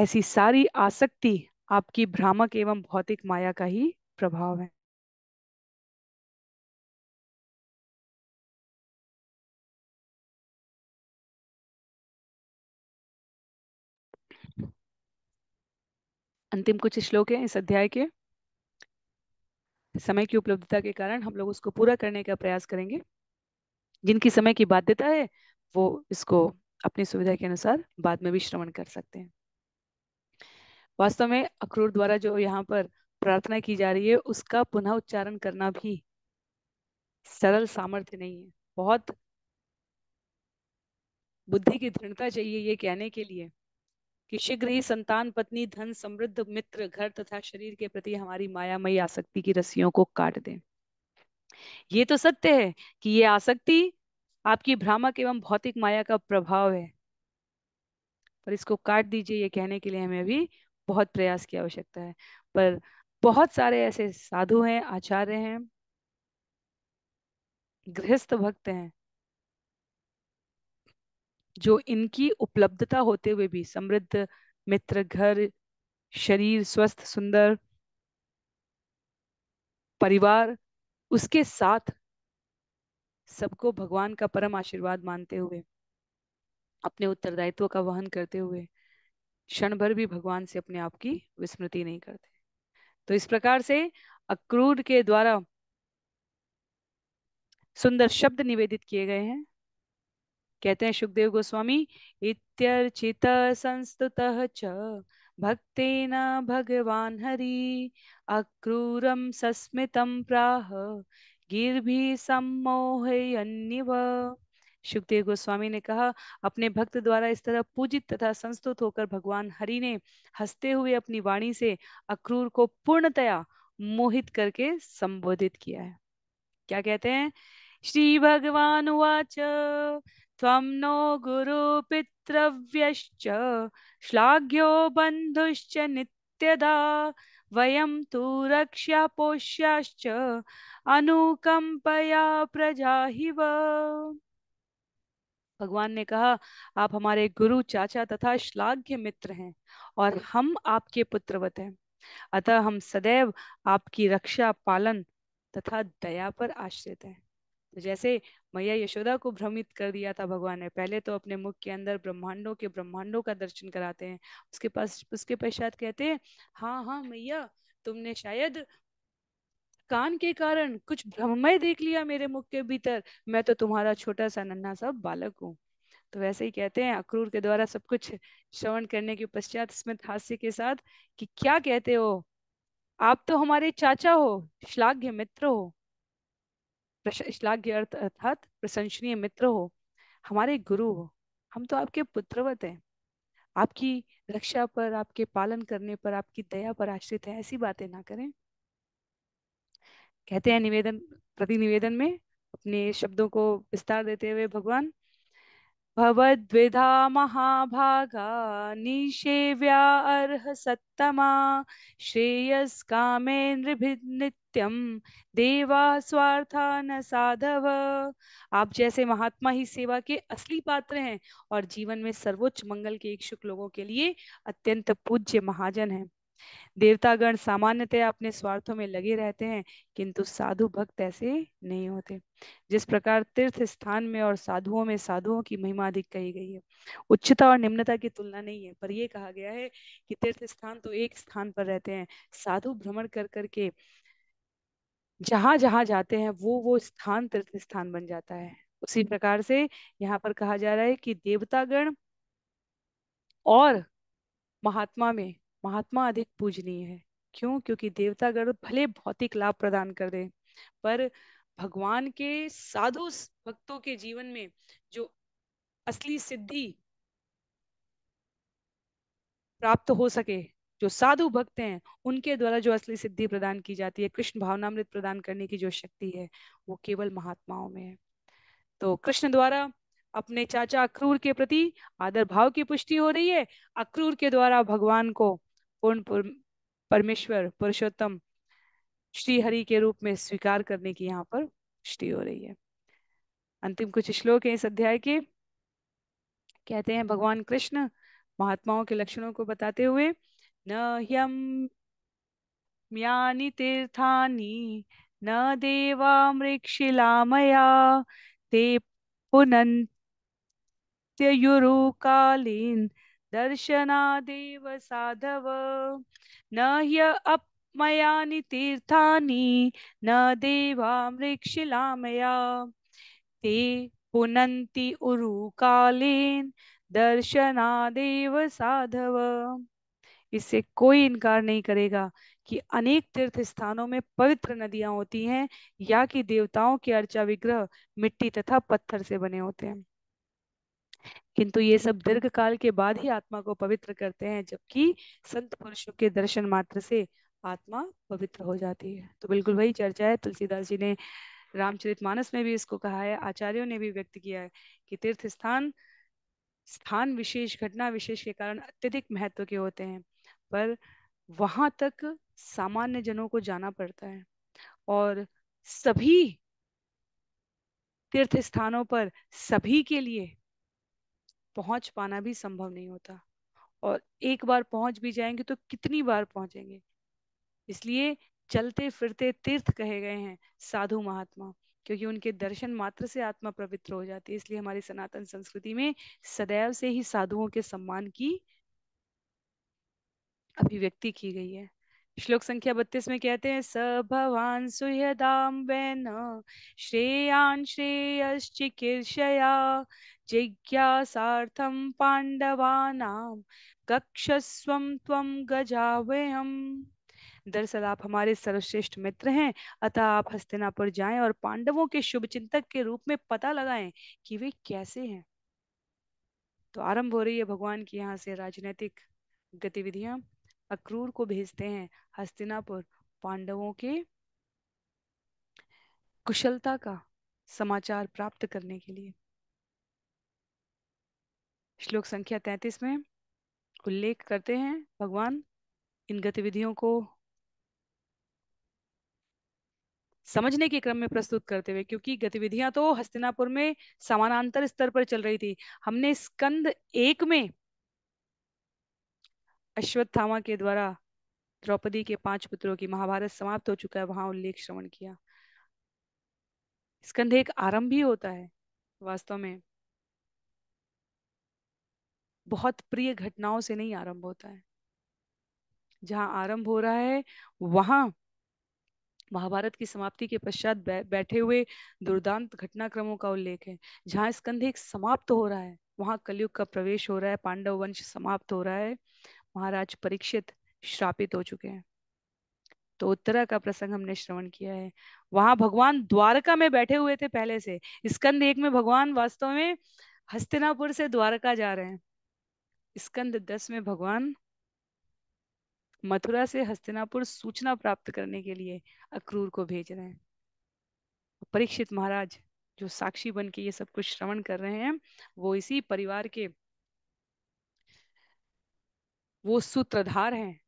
ऐसी सारी आसक्ति आपकी भ्रामक एवं भौतिक माया का ही प्रभाव है अंतिम कुछ श्लोक हैं इस अध्याय के समय की उपलब्धता के कारण हम लोग उसको पूरा करने का प्रयास करेंगे जिनकी समय की बाध्यता है वो इसको अपनी सुविधा के अनुसार बाद में भी श्रवण कर सकते हैं वास्तव में अक्रूर द्वारा जो यहाँ पर प्रार्थना की जा रही है उसका पुनः उच्चारण करना भी सरल सामर्थ्य नहीं है बहुत बुद्धि की दृढ़ता चाहिए ये कहने के लिए कि शीघ्र ही संतान पत्नी धन समृद्ध मित्र घर तथा शरीर के प्रति हमारी मायामयी आसक्ति की रस्सियों को काट दें ये तो सत्य है कि ये आसक्ति आपकी भ्रामक एवं भौतिक माया का प्रभाव है पर इसको काट दीजिए ये कहने के लिए हमें अभी बहुत प्रयास की आवश्यकता है पर बहुत सारे ऐसे साधु हैं आचार्य हैं गृहस्थ भक्त हैं जो इनकी उपलब्धता होते हुए भी समृद्ध मित्र घर शरीर स्वस्थ सुंदर परिवार उसके साथ सबको भगवान का परम आशीर्वाद मानते हुए अपने उत्तरदायित्व का वहन करते हुए क्षण भर भी भगवान से अपने आप की विस्मृति नहीं करते तो इस प्रकार से अक्रूर के द्वारा सुंदर शब्द निवेदित किए गए हैं कहते हैं सुखदेव गोस्वामी इत्यर्चित संस्तुत च न भगवान हरि अक्रूरम सस्मितम प्राह भी सम्मोहयन्निव सुखदेव गोस्वामी ने कहा अपने भक्त द्वारा इस तरह पूजित तथा संस्तुत होकर भगवान हरि ने हंसते हुए अपनी वाणी से अक्रूर को पूर्णतया मोहित करके संबोधित किया है क्या कहते हैं श्री भगवान वाच त्वं नो पितृव्य श्लाघ्यो बन्धुश्च नित्यदा वयं रक्षा पोष्याश्च अनुकंपया प्रजा हिव भगवान ने कहा आप हमारे गुरु चाचा तथा श्लाघ्य मित्र हैं और हम्म। हम आपके पुत्रवत हैं अतः हम सदैव आपकी रक्षा पालन तथा दया पर आश्रित हैं तो जैसे मैया यशोदा को भ्रमित कर दिया था भगवान ने पहले तो अपने मुख के अंदर ब्रह्मांडों के ब्रह्मांडों का दर्शन कराते हैं उसके पास उसके पश्चात कहते हैं हाँ हाँ मैया तुमने शायद कान के कारण कुछ भ्रमय देख लिया मेरे मुख के भीतर मैं तो तुम्हारा छोटा सा नन्हा सा बालक हूँ तो वैसे ही कहते हैं अक्रूर के द्वारा सब कुछ श्रवण करने के पश्चात स्मित हास्य के साथ कि क्या कहते हो आप तो हमारे चाचा हो श्लाघ्य मित्र हो श्लाघ्य अर्थ अर्थात प्रशंसनीय मित्र हो हमारे गुरु हो हम तो आपके पुत्रवत हैं आपकी रक्षा पर आपके पालन करने पर आपकी दया पर आश्रित है ऐसी बातें ना करें कहते हैं निवेदन प्रति निवेदन में अपने शब्दों को विस्तार देते हुए भगवान भवद्विधा महाभागा निशेव्या अर्ह सत्तमा श्रेयस कामेन्द्र नृभित सत्यम देवा न साधव आप जैसे महात्मा ही सेवा के असली पात्र हैं और जीवन में सर्वोच्च मंगल के इच्छुक लोगों के लिए अत्यंत पूज्य महाजन हैं देवतागण सामान्यतः अपने स्वार्थों में लगे रहते हैं किंतु साधु भक्त ऐसे नहीं होते जिस प्रकार तीर्थ स्थान में और साधुओं में साधुओं की महिमा अधिक कही गई है उच्चता और निम्नता की तुलना नहीं है पर यह कहा गया है कि तीर्थ स्थान तो एक स्थान पर रहते हैं साधु भ्रमण कर करके जहां जहां जाते हैं वो वो स्थान तीर्थ स्थान बन जाता है उसी प्रकार से यहाँ पर कहा जा रहा है कि देवतागण और महात्मा में महात्मा अधिक पूजनीय है क्यों क्योंकि देवतागण भले भौतिक लाभ प्रदान कर दे पर भगवान के साधु भक्तों के जीवन में जो असली सिद्धि प्राप्त हो सके जो साधु भक्त हैं उनके द्वारा जो असली सिद्धि प्रदान की जाती है कृष्ण भावनामृत प्रदान करने की जो शक्ति है वो केवल महात्माओं में है तो कृष्ण द्वारा अपने चाचा अक्रूर के प्रति आदर भाव की पुष्टि हो रही है अक्रूर के द्वारा भगवान को पूर्ण परमेश्वर पुरुषोत्तम श्री हरि के रूप में स्वीकार करने की यहाँ पर पुष्टि हो रही है अंतिम कुछ श्लोक है इस अध्याय के कहते हैं भगवान कृष्ण महात्माओं के लक्षणों को बताते हुए न ह्यम्यानि तीर्थानि न देवा मृक्षिला मया ते पुनन्त्ययुरुकालीन् दर्शनादेव साधव न ह्य अपमयानि तीर्थानि न देवा मृक्षिला ते पुनन्ति उरुकालीन् दर्शनादेव साधव इससे कोई इनकार नहीं करेगा कि अनेक तीर्थ स्थानों में पवित्र नदियां होती हैं या कि देवताओं के अर्चा विग्रह मिट्टी तथा पत्थर से बने होते हैं किंतु ये सब दीर्घ काल के बाद ही आत्मा को पवित्र करते हैं जबकि संत पुरुषों के दर्शन मात्र से आत्मा पवित्र हो जाती है तो बिल्कुल वही चर्चा है तुलसीदास जी ने रामचरित मानस में भी इसको कहा है आचार्यों ने भी व्यक्त किया है कि तीर्थ स्थान स्थान विशेष घटना विशेष के कारण अत्यधिक महत्व के होते हैं पर वहां तक सामान्य जनों को जाना पड़ता है और सभी तीर्थ स्थानों पर सभी के लिए पहुंच पाना भी संभव नहीं होता और एक बार पहुंच भी जाएंगे तो कितनी बार पहुंचेंगे इसलिए चलते फिरते तीर्थ कहे गए हैं साधु महात्मा क्योंकि उनके दर्शन मात्र से आत्मा पवित्र हो जाती है इसलिए हमारी सनातन संस्कृति में सदैव से ही साधुओं के सम्मान की अभिव्यक्ति की गई है श्लोक संख्या बत्तीस में कहते हैं स भवान सुहदाम वैन श्रेयान श्रेयश्चिकीर्षया जिज्ञासार्थम पांडवानाम कक्षस्व त्वम गजावहम दरअसल आप हमारे सर्वश्रेष्ठ मित्र हैं अतः आप हस्तिनापुर जाएं और पांडवों के शुभ चिंतक के रूप में पता लगाएं कि वे कैसे हैं तो आरंभ हो रही है भगवान की यहाँ से राजनीतिक गतिविधियां अक्रूर को भेजते हैं हस्तिनापुर पांडवों के कुशलता का समाचार प्राप्त करने के लिए श्लोक संख्या तैतीस में उल्लेख करते हैं भगवान इन गतिविधियों को समझने के क्रम में प्रस्तुत करते हुए क्योंकि गतिविधियां तो हस्तिनापुर में समानांतर स्तर पर चल रही थी हमने स्कंद एक में अश्वत्थामा के द्वारा द्रौपदी के पांच पुत्रों की महाभारत समाप्त हो चुका है वहां उल्लेख श्रवण किया स्कंध एक आरंभ ही होता है वास्तव में बहुत प्रिय घटनाओं से नहीं आरंभ होता है जहां आरंभ हो रहा है वहां महाभारत की समाप्ति के पश्चात बै, बैठे हुए दुर्दांत घटनाक्रमों का उल्लेख है जहां स्कंध एक समाप्त हो रहा है वहां कलयुग का प्रवेश हो रहा है पांडव वंश समाप्त हो रहा है महाराज परीक्षित श्रापित हो चुके हैं तो उत्तरा का प्रसंग हमने श्रवण किया है वहां भगवान द्वारका में बैठे हुए थे पहले से स्कंद एक में भगवान वास्तव में हस्तिनापुर से द्वारका जा रहे हैं स्कंद दस में भगवान मथुरा से हस्तिनापुर सूचना प्राप्त करने के लिए अक्रूर को भेज रहे हैं परीक्षित महाराज जो साक्षी बन के ये सब कुछ श्रवण कर रहे हैं वो इसी परिवार के वो सूत्रधार हैं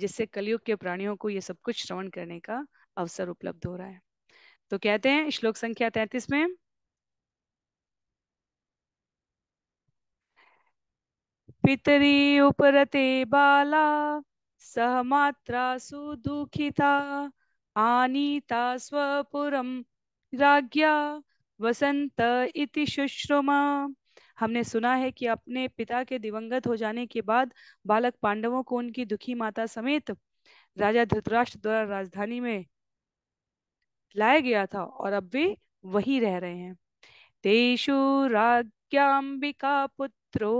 जिससे कलयुग के प्राणियों को ये सब कुछ श्रवण करने का अवसर उपलब्ध हो रहा है तो कहते हैं श्लोक संख्या तैतीस में पितरी उपरते बाला सहमात्रा सुदुखिता आनीता स्वपुरम राज्ञा वसंत इति शुश्रुमा हमने सुना है कि अपने पिता के दिवंगत हो जाने के बाद बालक पांडवों को उनकी दुखी माता समेत राजा धृतराष्ट्र द्वारा राजधानी में लाया गया था और अब वे वही रह रहे हैं तेषु राज्ञाम्बिका पुत्रो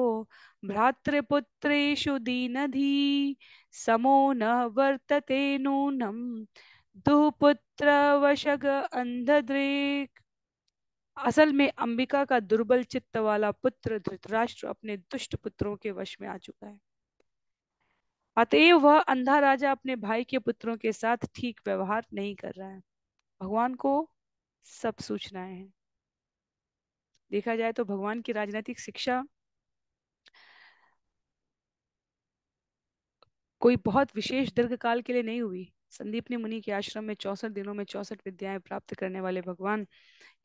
भ्रातृपुत्रेषु दीनधी समो न वर्तते नूनम दुपुत्र वशग अंधद्रेक असल में अंबिका का दुर्बल चित्त वाला पुत्र धृतराष्ट्र अपने दुष्ट पुत्रों के वश में आ चुका है अतएव वह अंधा राजा अपने भाई के पुत्रों के साथ ठीक व्यवहार नहीं कर रहा है भगवान को सब सूचनाएं हैं देखा जाए तो भगवान की राजनीतिक शिक्षा कोई बहुत विशेष दीर्घ काल के लिए नहीं हुई संदीपनी मुनि के आश्रम में चौसठ दिनों में चौसठ विद्याएं प्राप्त करने वाले भगवान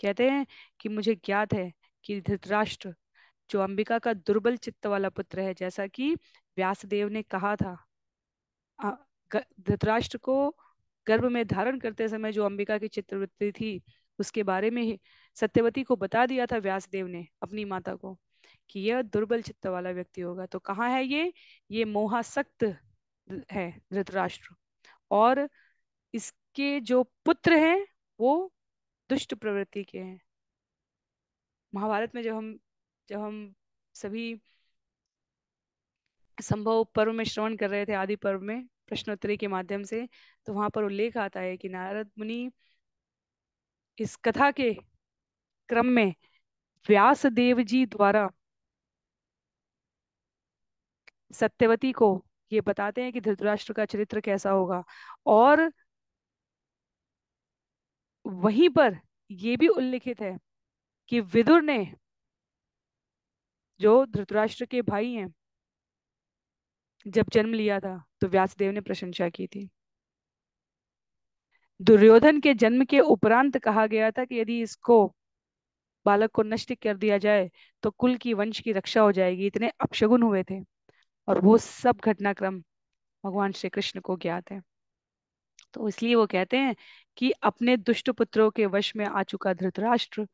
कहते हैं कि मुझे ज्ञात है कि धृतराष्ट्र जो अंबिका का दुर्बल चित्त वाला पुत्र है जैसा कि व्यासदेव ने कहा था धृतराष्ट्र को गर्भ में धारण करते समय जो अंबिका की चित्रवृत्ति थी उसके बारे में सत्यवती को बता दिया था व्यासदेव ने अपनी माता को कि यह दुर्बल चित्त वाला व्यक्ति होगा तो कहाँ है ये ये मोहासक्त है धृतराष्ट्र और इसके जो पुत्र हैं वो दुष्ट प्रवृत्ति के हैं महाभारत में जब हम जब हम सभी संभव पर्व में श्रवण कर रहे थे आदि पर्व में प्रश्नोत्तरी के माध्यम से तो वहां पर उल्लेख आता है कि नारद मुनि इस कथा के क्रम में व्यास देव जी द्वारा सत्यवती को ये बताते हैं कि धृतराष्ट्र का चरित्र कैसा होगा और वहीं पर यह भी उल्लिखित है कि विदुर ने जो धृतराष्ट्र के भाई हैं जब जन्म लिया था तो व्यासदेव ने प्रशंसा की थी दुर्योधन के जन्म के उपरांत कहा गया था कि यदि इसको बालक को नष्ट कर दिया जाए तो कुल की वंश की रक्षा हो जाएगी इतने अपशगुन हुए थे और वो सब घटनाक्रम भगवान श्री कृष्ण को ज्ञात है तो इसलिए वो कहते हैं कि अपने दुष्ट पुत्रों के वश में आ चुका धृतराष्ट्र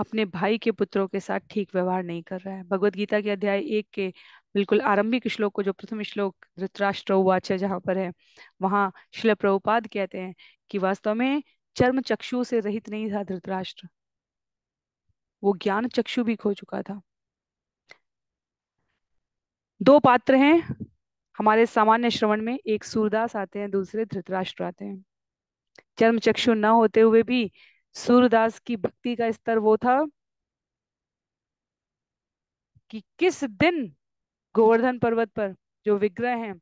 अपने भाई के पुत्रों के साथ ठीक व्यवहार नहीं कर रहा है भगवत गीता के अध्याय एक के बिल्कुल आरंभिक श्लोक को जो प्रथम श्लोक धृतराष्ट्र उवाच जहां पर है वहां शिल प्रभुपाद कहते हैं कि वास्तव में चर्म चक्षु से रहित नहीं था धृतराष्ट्र वो ज्ञान चक्षु भी खो चुका था दो पात्र हैं हमारे सामान्य श्रवण में एक सूरदास आते हैं दूसरे धृतराष्ट्र आते हैं चर्म चक्षु न होते हुए भी सूरदास की भक्ति का स्तर वो था कि किस दिन गोवर्धन पर्वत पर जो विग्रह हैं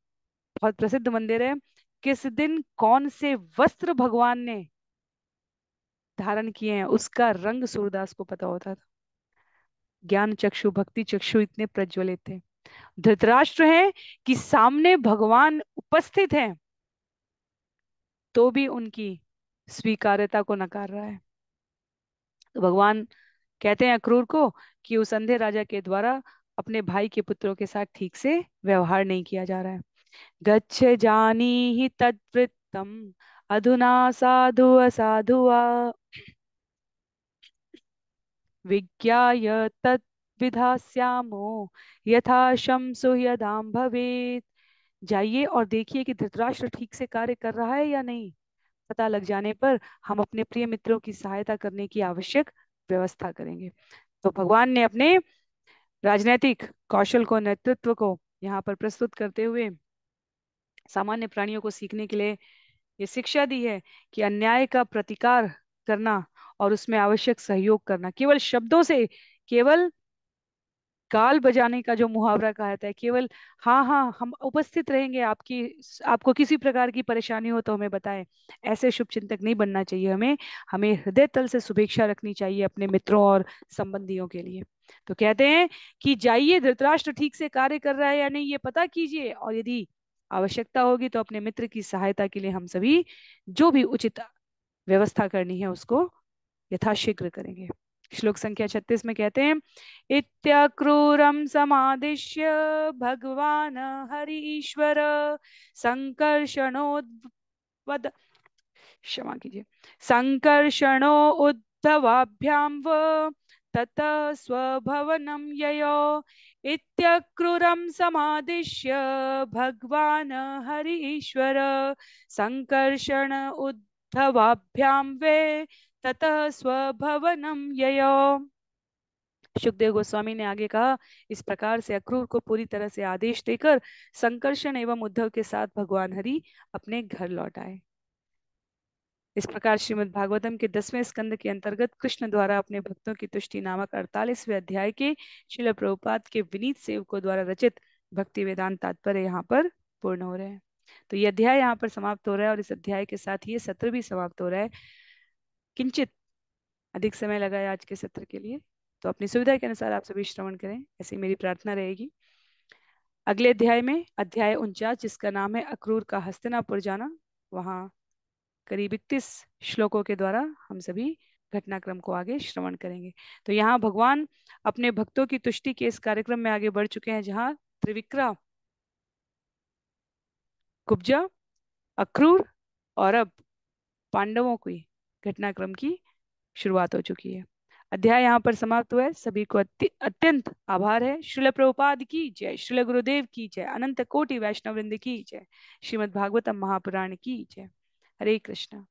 बहुत प्रसिद्ध मंदिर है किस दिन कौन से वस्त्र भगवान ने धारण किए हैं उसका रंग सूरदास को पता होता था ज्ञान चक्षु भक्ति चक्षु इतने प्रज्वलित थे धृतराष्ट्र है कि सामने भगवान उपस्थित हैं तो भी उनकी स्वीकार्यता को नकार रहा है तो भगवान कहते हैं अक्रूर को कि उस अंधे राजा के द्वारा अपने भाई के पुत्रों के साथ ठीक से व्यवहार नहीं किया जा रहा है गच्छ जानी ही तत्वृत्तम अधुना साधु असाधुआ विज्ञा तत् विधास्यामो यथा शमसु यदाम भवेत जाइए और देखिए कि धृतराष्ट्र ठीक से कार्य कर रहा है या नहीं पता लग जाने पर हम अपने प्रिय मित्रों की सहायता करने की आवश्यक व्यवस्था करेंगे तो भगवान ने अपने राजनैतिक कौशल को नेतृत्व को यहाँ पर प्रस्तुत करते हुए सामान्य प्राणियों को सीखने के लिए ये शिक्षा दी है कि अन्याय का प्रतिकार करना और उसमें आवश्यक सहयोग करना केवल शब्दों से केवल गाल बजाने का जो मुहावरा कहा जाता है केवल हाँ हाँ हम उपस्थित रहेंगे आपकी आपको किसी प्रकार की परेशानी हो तो हमें बताएं ऐसे शुभ चिंतक नहीं बनना चाहिए हमें हमें हृदय तल से शुभेक्षा रखनी चाहिए अपने मित्रों और संबंधियों के लिए तो कहते हैं कि जाइए धृतराष्ट्र ठीक से कार्य कर रहा है या नहीं ये पता कीजिए और यदि आवश्यकता होगी तो अपने मित्र की सहायता के लिए हम सभी जो भी उचित व्यवस्था करनी है उसको यथाशीघ्र करेंगे श्लोक संख्या छत्तीस में कहते हैं इत्यक्रूरम समादिश्य भगवान हरि ईश्वर संकर्षणोद क्षमा कीजिए संकर्षणो उद्धवाभ्याम व तत स्वभवनं ययो इत्यक्रूरं समादिश्य भगवान हरि ईश्वर संकर्षण उद्धवाभ्यां वे ततः स्वभवनम ययो सुखदेव गोस्वामी ने आगे कहा इस प्रकार से अक्रूर को पूरी तरह से आदेश देकर संकर्षण एवं उद्धव के साथ भगवान हरि अपने घर लौट आए इस प्रकार श्रीमद् भागवतम के दसवें स्कंद के अंतर्गत कृष्ण द्वारा अपने भक्तों की तुष्टि नामक अड़तालीसवें अध्याय के शिल प्रभुपात के विनीत सेवकों द्वारा रचित भक्ति वेदांत तात्पर्य यहाँ पर पूर्ण हो रहे हैं तो ये अध्याय यहाँ पर समाप्त हो रहा है और इस अध्याय के साथ ये सत्र भी समाप्त हो रहा है किंचित अधिक समय लगा है आज के सत्र के लिए तो अपनी सुविधा के अनुसार आप सभी श्रवण करें ऐसी मेरी प्रार्थना रहेगी अगले अध्याय में अध्याय उनचास जिसका नाम है अक्रूर का हस्तनापुर जाना वहाँ करीब इकतीस श्लोकों के द्वारा हम सभी घटनाक्रम को आगे श्रवण करेंगे तो यहाँ भगवान अपने भक्तों की तुष्टि के इस कार्यक्रम में आगे बढ़ चुके हैं जहाँ त्रिविक्रा कुब्जा अक्रूर और अब पांडवों की घटनाक्रम की शुरुआत हो चुकी है अध्याय यहाँ पर समाप्त हुआ है सभी को अत्य, अत्यंत आभार है श्रील प्रभुपाद की जय श्रील गुरुदेव की जय अनंत कोटि वैष्णव वृंद की जय श्रीमद भागवतम महापुराण की जय हरे कृष्णा